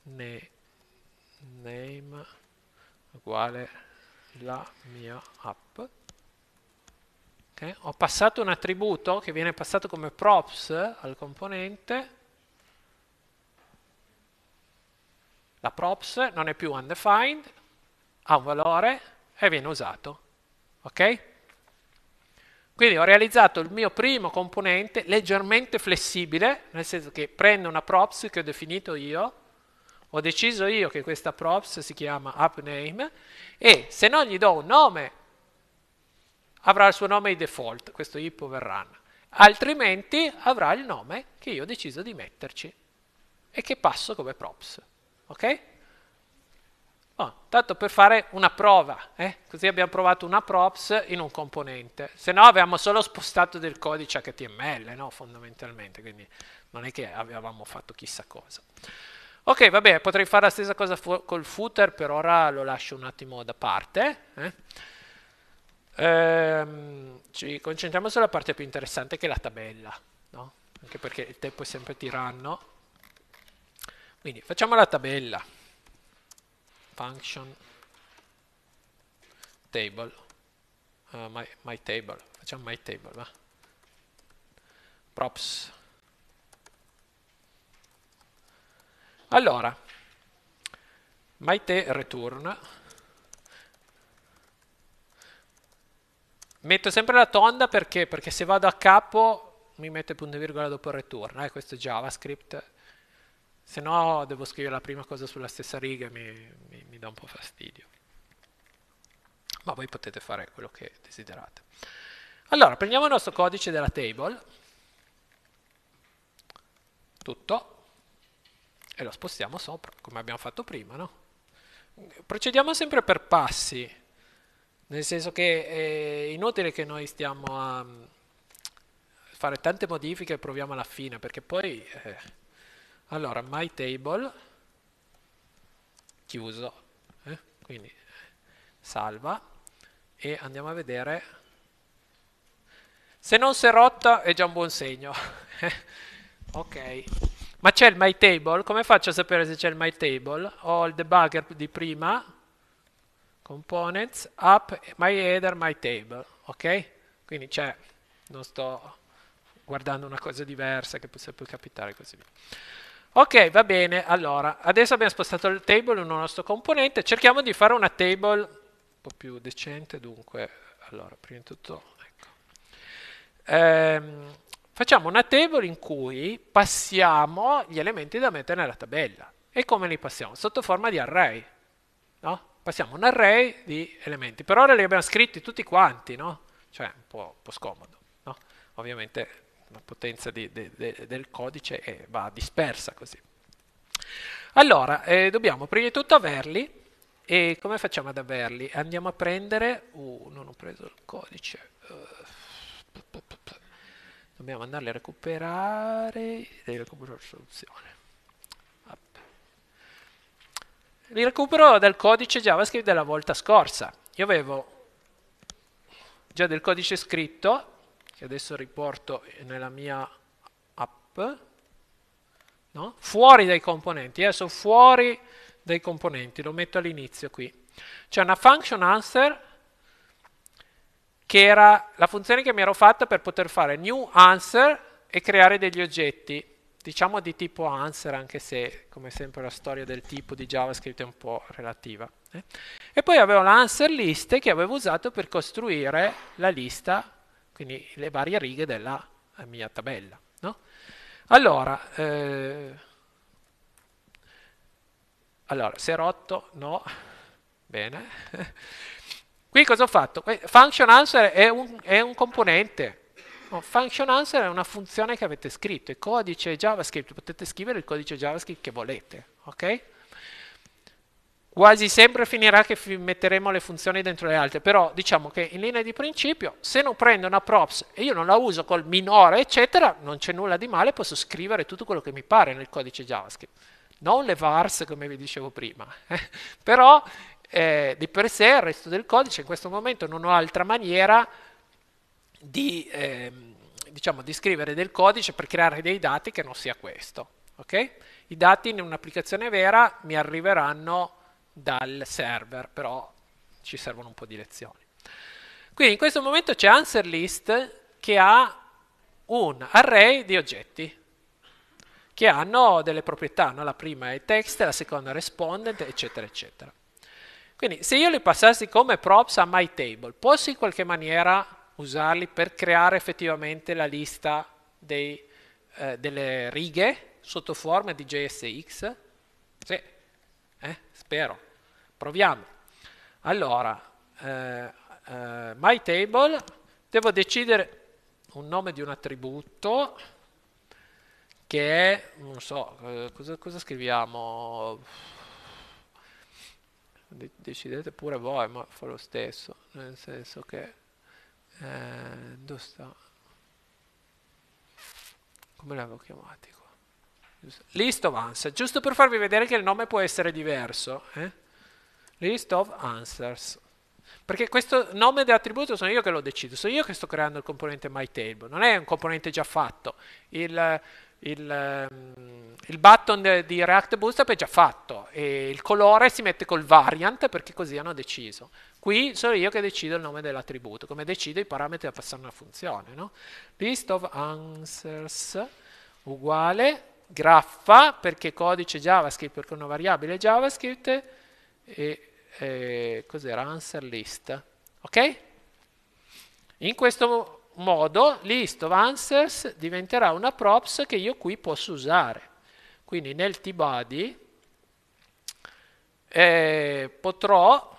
S1: ne, name uguale la mia app, okay? ho passato un attributo che viene passato come props al componente, La props non è più undefined, ha un valore e viene usato. Ok? Quindi ho realizzato il mio primo componente leggermente flessibile, nel senso che prendo una props che ho definito io, ho deciso io che questa props si chiama upname, e se non gli do un nome avrà il suo nome di default, questo hippo verrà, altrimenti avrà il nome che io ho deciso di metterci e che passo come props ok? Oh, tanto per fare una prova, eh? così abbiamo provato una props in un componente, se no avevamo solo spostato del codice HTML, no? fondamentalmente, quindi non è che avevamo fatto chissà cosa. Ok, vabbè, potrei fare la stessa cosa col footer, per ora lo lascio un attimo da parte. Eh? Ehm, ci concentriamo sulla parte più interessante che è la tabella, no? anche perché il tempo è sempre tiranno. Quindi facciamo la tabella function table uh, my, my, table facciamo my table va? props allora my return metto sempre la tonda perché? perché se vado a capo mi mette punto e virgola dopo il return eh? questo è javascript se no devo scrivere la prima cosa sulla stessa riga e mi, mi, mi dà un po' fastidio. Ma voi potete fare quello che desiderate. Allora, prendiamo il nostro codice della table, tutto, e lo spostiamo sopra, come abbiamo fatto prima, no? Procediamo sempre per passi, nel senso che eh, è inutile che noi stiamo a mm, fare tante modifiche e proviamo alla fine, perché poi... Eh, allora, my table, chiuso, eh? quindi salva e andiamo a vedere. Se non si è rotta è già un buon segno. ok. Ma c'è il my table? Come faccio a sapere se c'è il my table? Ho il debugger di prima, components, app, my header, my table. Ok? Quindi c'è, non sto guardando una cosa diversa che possa sempre capitare così via. Ok, va bene, allora, adesso abbiamo spostato il table, in un nostro componente, cerchiamo di fare una table un po' più decente, dunque, allora, prima di tutto, ecco. ehm, facciamo una table in cui passiamo gli elementi da mettere nella tabella. E come li passiamo? Sotto forma di array, no? Passiamo un array di elementi. Per ora li abbiamo scritti tutti quanti, no? Cioè, un po', un po scomodo, no? Ovviamente la potenza di, de, de, del codice è, va dispersa così. Allora, eh, dobbiamo prima di tutto averli e come facciamo ad averli? Andiamo a prendere, uh, non ho preso il codice, uh, dobbiamo andarli a recuperare, devi recuperare la soluzione. Li recupero dal codice JavaScript della volta scorsa. Io avevo già del codice scritto, che adesso riporto nella mia app, no? fuori dai componenti, adesso eh, fuori dai componenti, lo metto all'inizio qui. C'è una function answer che era la funzione che mi ero fatta per poter fare new answer e creare degli oggetti, diciamo di tipo answer, anche se come sempre la storia del tipo di JavaScript è un po' relativa. Eh? E poi avevo l'answer list che avevo usato per costruire la lista quindi le varie righe della eh, mia tabella. No? Allora, eh, allora, se è rotto, no, bene. Qui cosa ho fatto? Function answer è un, è un componente. No, function answer è una funzione che avete scritto, il codice JavaScript, potete scrivere il codice JavaScript che volete, ok? quasi sempre finirà che metteremo le funzioni dentro le altre, però diciamo che in linea di principio se non prendo una props e io non la uso col minore eccetera, non c'è nulla di male, posso scrivere tutto quello che mi pare nel codice JavaScript, non le vars come vi dicevo prima, però eh, di per sé il resto del codice in questo momento non ho altra maniera di, eh, diciamo, di scrivere del codice per creare dei dati che non sia questo, ok? I dati in un'applicazione vera mi arriveranno dal server, però ci servono un po' di lezioni. Quindi in questo momento c'è answer list che ha un array di oggetti che hanno delle proprietà, no? la prima è text, la seconda è respondent, eccetera, eccetera. Quindi se io li passassi come props a myTable, posso in qualche maniera usarli per creare effettivamente la lista dei, eh, delle righe sotto forma di JSX? Sì, eh? Spero. Proviamo. Allora, eh, eh, my table, devo decidere un nome di un attributo che è, non so, eh, cosa, cosa scriviamo? De decidete pure voi, ma fa lo stesso, nel senso che... Eh, dove sta? Come l'avevo chiamato? List of answers, giusto per farvi vedere che il nome può essere diverso. Eh? List of answers. Perché questo nome dell'attributo sono io che lo decido, sono io che sto creando il componente myTable, non è un componente già fatto. Il, il, ehm, il button di React Bootstrap è già fatto e il colore si mette col variant perché così hanno deciso. Qui sono io che decido il nome dell'attributo, come decido i parametri da passare a una funzione. No? List of answers uguale graffa perché codice JavaScript, perché è una variabile JavaScript e eh, cos'era answer list. Ok? In questo modo list of answers diventerà una props che io qui posso usare. Quindi nel tbody eh, potrò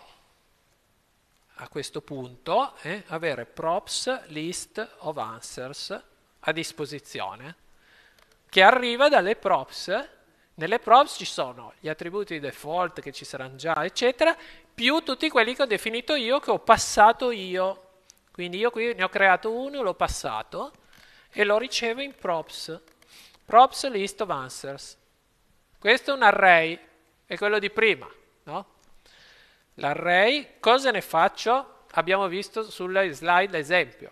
S1: a questo punto eh, avere props list of answers a disposizione che arriva dalle props. Nelle props ci sono gli attributi default che ci saranno già, eccetera, più tutti quelli che ho definito io, che ho passato io. Quindi io qui ne ho creato uno, l'ho passato e lo ricevo in props. Props list of answers. Questo è un array, è quello di prima, no? L'array, cosa ne faccio? Abbiamo visto sulla slide l'esempio.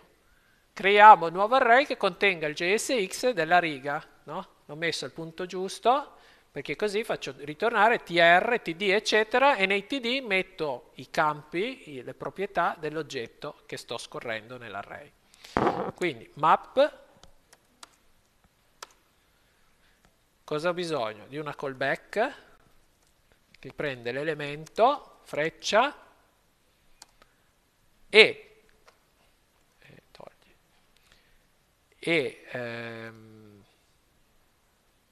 S1: Creiamo un nuovo array che contenga il JSX della riga no? L'ho messo al punto giusto perché così faccio ritornare tr, td, eccetera, e nei td metto i campi, le proprietà dell'oggetto che sto scorrendo nell'array. Quindi map, cosa ho bisogno? Di una callback che prende l'elemento, freccia, e, e, eh, togli, e ehm,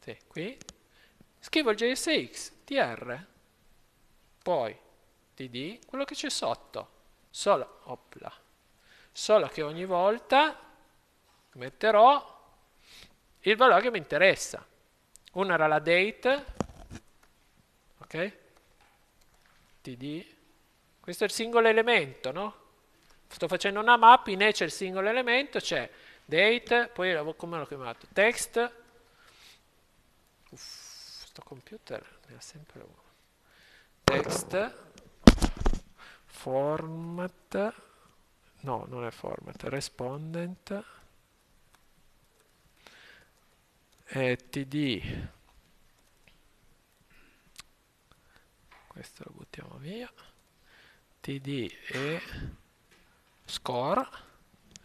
S1: sì, qui, scrivo il JSX, tr, poi td, quello che c'è sotto, solo, opla, solo che ogni volta metterò il valore che mi interessa. Una era la date, ok? td, questo è il singolo elemento, no? Sto facendo una map, in E c'è il singolo elemento, c'è date, poi come l'ho chiamato, text, Sto computer ne ha sempre uno. Text, format, no, non è format, respondent, e td. Questo lo buttiamo via. Td e score.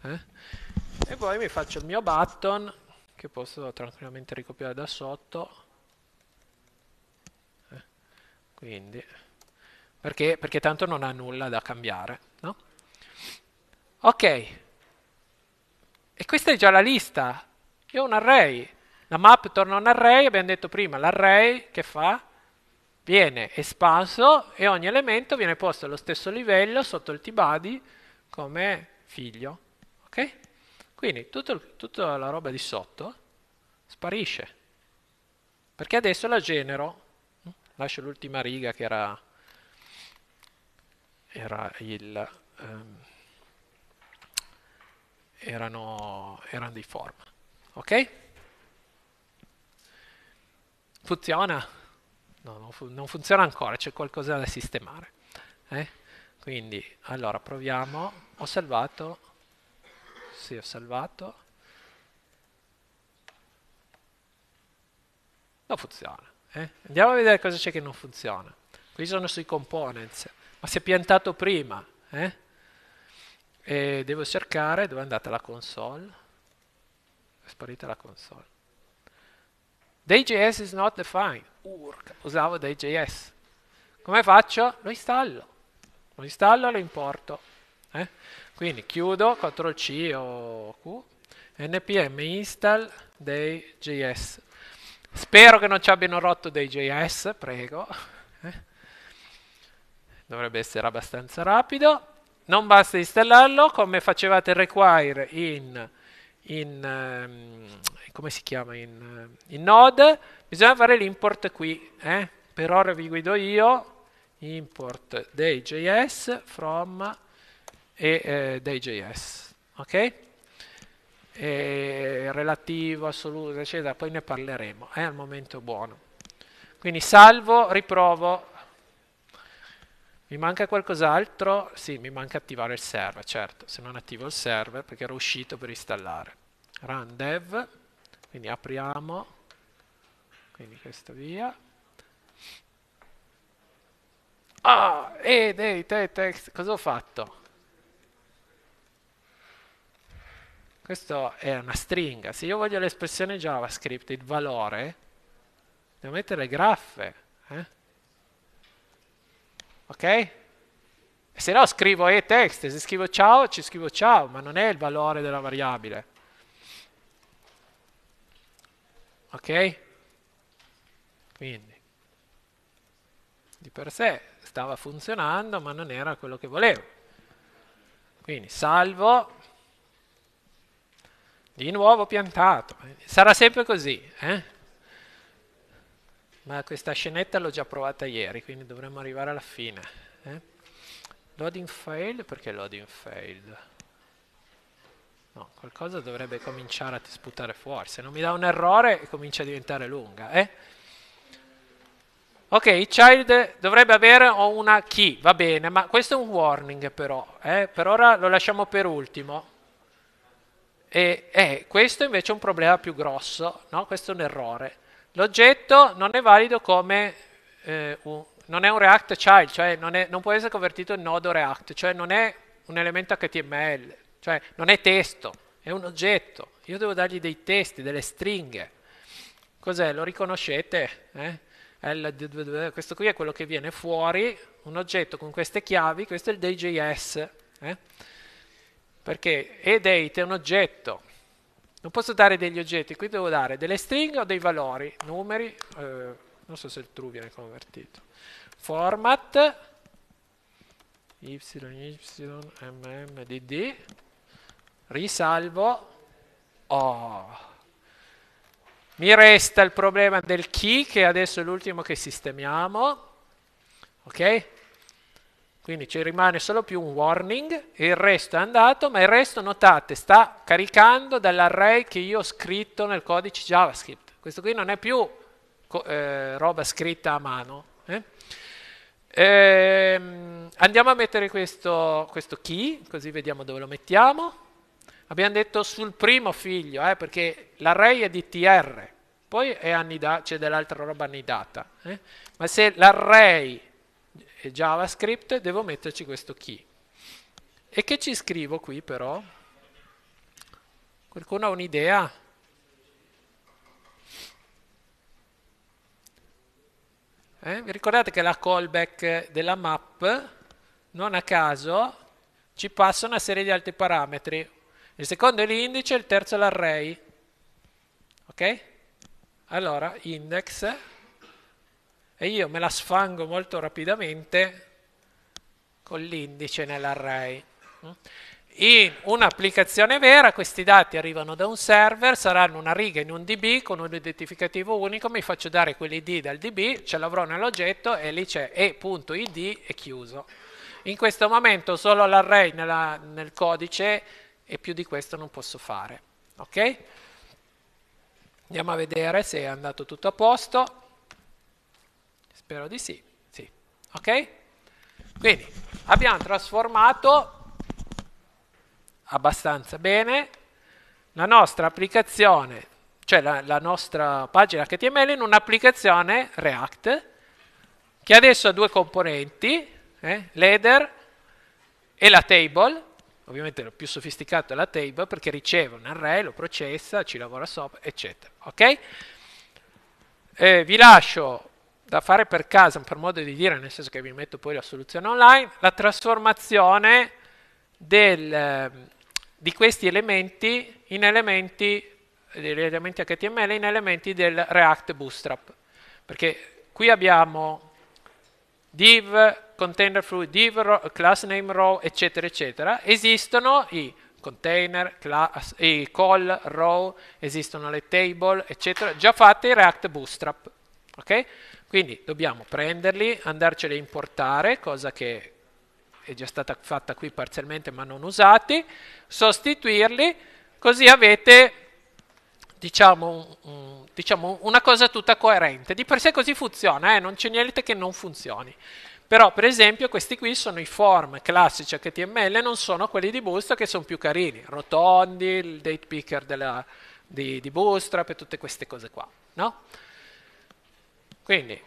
S1: Eh? E poi mi faccio il mio button che posso tranquillamente ricopiare da sotto quindi, perché, perché tanto non ha nulla da cambiare. No? Ok, e questa è già la lista, io ho un array, la map torna un array, abbiamo detto prima, l'array che fa? Viene espanso e ogni elemento viene posto allo stesso livello sotto il tbody come figlio. Ok? Quindi tutto, tutta la roba di sotto sparisce, perché adesso la genero lascio l'ultima riga che era, era il, um, erano, erano dei form. Ok? Funziona? No, non, fun non funziona ancora, c'è qualcosa da sistemare. Eh? Quindi, allora, proviamo. Ho salvato. Sì, ho salvato. Non funziona. Eh? Andiamo a vedere cosa c'è che non funziona. Qui sono sui components, ma si è piantato prima. Eh? E devo cercare dove è andata la console. È sparita la console. DayJS is not defined. Urca, usavo DayJS. Come faccio? Lo installo. Lo installo e lo importo. Eh? Quindi chiudo, CTRL C o Q, npm install day.js Spero che non ci abbiano rotto dei JS, prego. Eh? Dovrebbe essere abbastanza rapido. Non basta installarlo come facevate require in, in ehm, come si chiama in, eh, in, Node. Bisogna fare l'import qui. Eh? Per ora vi guido io. Import dei JS from e eh, dei JS. Ok? eh, relativo, assoluto, eccetera, poi ne parleremo, è eh, al momento buono. Quindi salvo, riprovo. Mi manca qualcos'altro? Sì, mi manca attivare il server, certo, se non attivo il server perché ero uscito per installare. Run dev, quindi apriamo, quindi questa via.
S2: Ah, e
S1: dei, te, text, cosa ho fatto? Questa è una stringa. Se io voglio l'espressione JavaScript, il valore, devo mettere le graffe. Eh? Ok? se no scrivo e eh, text, se scrivo ciao ci scrivo ciao, ma non è il valore della variabile. Ok? Quindi, di per sé stava funzionando, ma non era quello che volevo. Quindi salvo, di nuovo piantato. Sarà sempre così, eh? Ma questa scenetta l'ho già provata ieri, quindi dovremmo arrivare alla fine. Eh? Loading failed, perché loading failed? No, qualcosa dovrebbe cominciare a sputare fuori. Se non mi dà un errore comincia a diventare lunga, eh? Ok, child dovrebbe avere una key, va bene, ma questo è un warning però, eh? per ora lo lasciamo per ultimo. E, eh, questo invece è un problema più grosso, no? questo è un errore. L'oggetto non è valido come eh, un, non è un React child, cioè non, è, non, può essere convertito in nodo React, cioè non è un elemento HTML, cioè non è testo, è un oggetto. Io devo dargli dei testi, delle stringhe. Cos'è? Lo riconoscete? Eh? L, questo qui è quello che viene fuori, un oggetto con queste chiavi, questo è il DJS. Eh? perché ed è un oggetto, non posso dare degli oggetti, qui devo dare delle stringhe o dei valori, numeri, eh, non so se il true viene convertito, format, y, y, mm, dd, risalvo, oh. mi resta il problema del key che adesso è l'ultimo che sistemiamo, ok? Quindi ci rimane solo più un warning e il resto è andato, ma il resto, notate, sta caricando dall'array che io ho scritto nel codice JavaScript. Questo qui non è più eh, roba scritta a mano. Eh? Ehm, andiamo a mettere questo, questo key, così vediamo dove lo mettiamo abbiamo detto sul primo figlio, eh, perché l'array è di tr, poi c'è dell'altra roba annidata, eh? ma se l'array e JavaScript devo metterci questo key. E che ci scrivo qui però? Qualcuno ha un'idea? Eh? Vi ricordate che la callback della map, non a caso, ci passa una serie di altri parametri. Il secondo è l'indice, il terzo è l'array. Ok? Allora, index e io me la sfango molto rapidamente con l'indice nell'array. In un'applicazione vera questi dati arrivano da un server, saranno una riga in un DB con un identificativo unico, mi faccio dare quell'ID dal DB, ce l'avrò nell'oggetto e lì c'è e.id e chiuso. In questo momento solo l'array nella, nel codice e più di questo non posso fare. Ok? Andiamo a vedere se è andato tutto a posto. Spero di sì. sì. Ok? Quindi abbiamo trasformato abbastanza bene la nostra applicazione, cioè la, la nostra pagina HTML in un'applicazione React che adesso ha due componenti, eh, l'header e la table, ovviamente lo più sofisticato è la table perché riceve un array, lo processa, ci lavora sopra, eccetera. Ok? Eh, vi lascio da fare per casa, per modo di dire, nel senso che vi metto poi la soluzione online, la trasformazione del, ehm, di questi elementi in elementi, degli elementi HTML in elementi del React Bootstrap. Perché qui abbiamo div, container fluid, div, row, class name row, eccetera, eccetera. Esistono i container, class, i call, row, esistono le table, eccetera, già fatte in React Bootstrap. Okay? Quindi dobbiamo prenderli, andarceli a importare, cosa che è già stata fatta qui parzialmente ma non usati, sostituirli, così avete diciamo, un, diciamo una cosa tutta coerente. Di per sé così funziona, eh? non c'è niente che non funzioni. Però per esempio questi qui sono i form classici HTML, non sono quelli di Bootstrap che sono più carini, rotondi, il date picker della, di, di Bootstrap e tutte queste cose qua. No? Quindi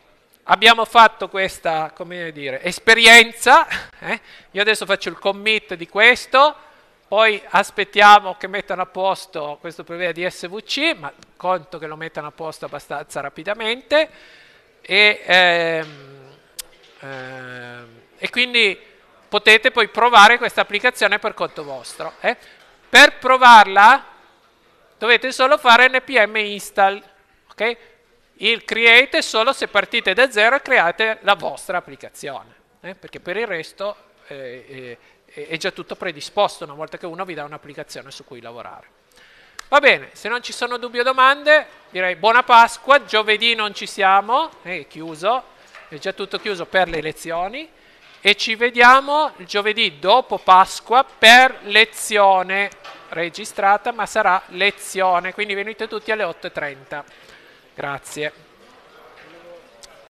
S1: abbiamo fatto questa dire, esperienza, eh? io adesso faccio il commit di questo, poi aspettiamo che mettano a posto questo problema di SVC, ma conto che lo mettano a posto abbastanza rapidamente, e, ehm, ehm, e quindi potete poi provare questa applicazione per conto vostro. Eh? Per provarla dovete solo fare npm install, ok? Il create solo se partite da zero e create la vostra applicazione, eh? perché per il resto eh, eh, è già tutto predisposto una volta che uno vi dà un'applicazione su cui lavorare. Va bene, se non ci sono dubbi o domande, direi buona Pasqua, giovedì non ci siamo, eh, è chiuso, è già tutto chiuso per le lezioni e ci vediamo il giovedì dopo Pasqua per lezione registrata, ma sarà lezione, quindi venite tutti alle 8.30. Grazie.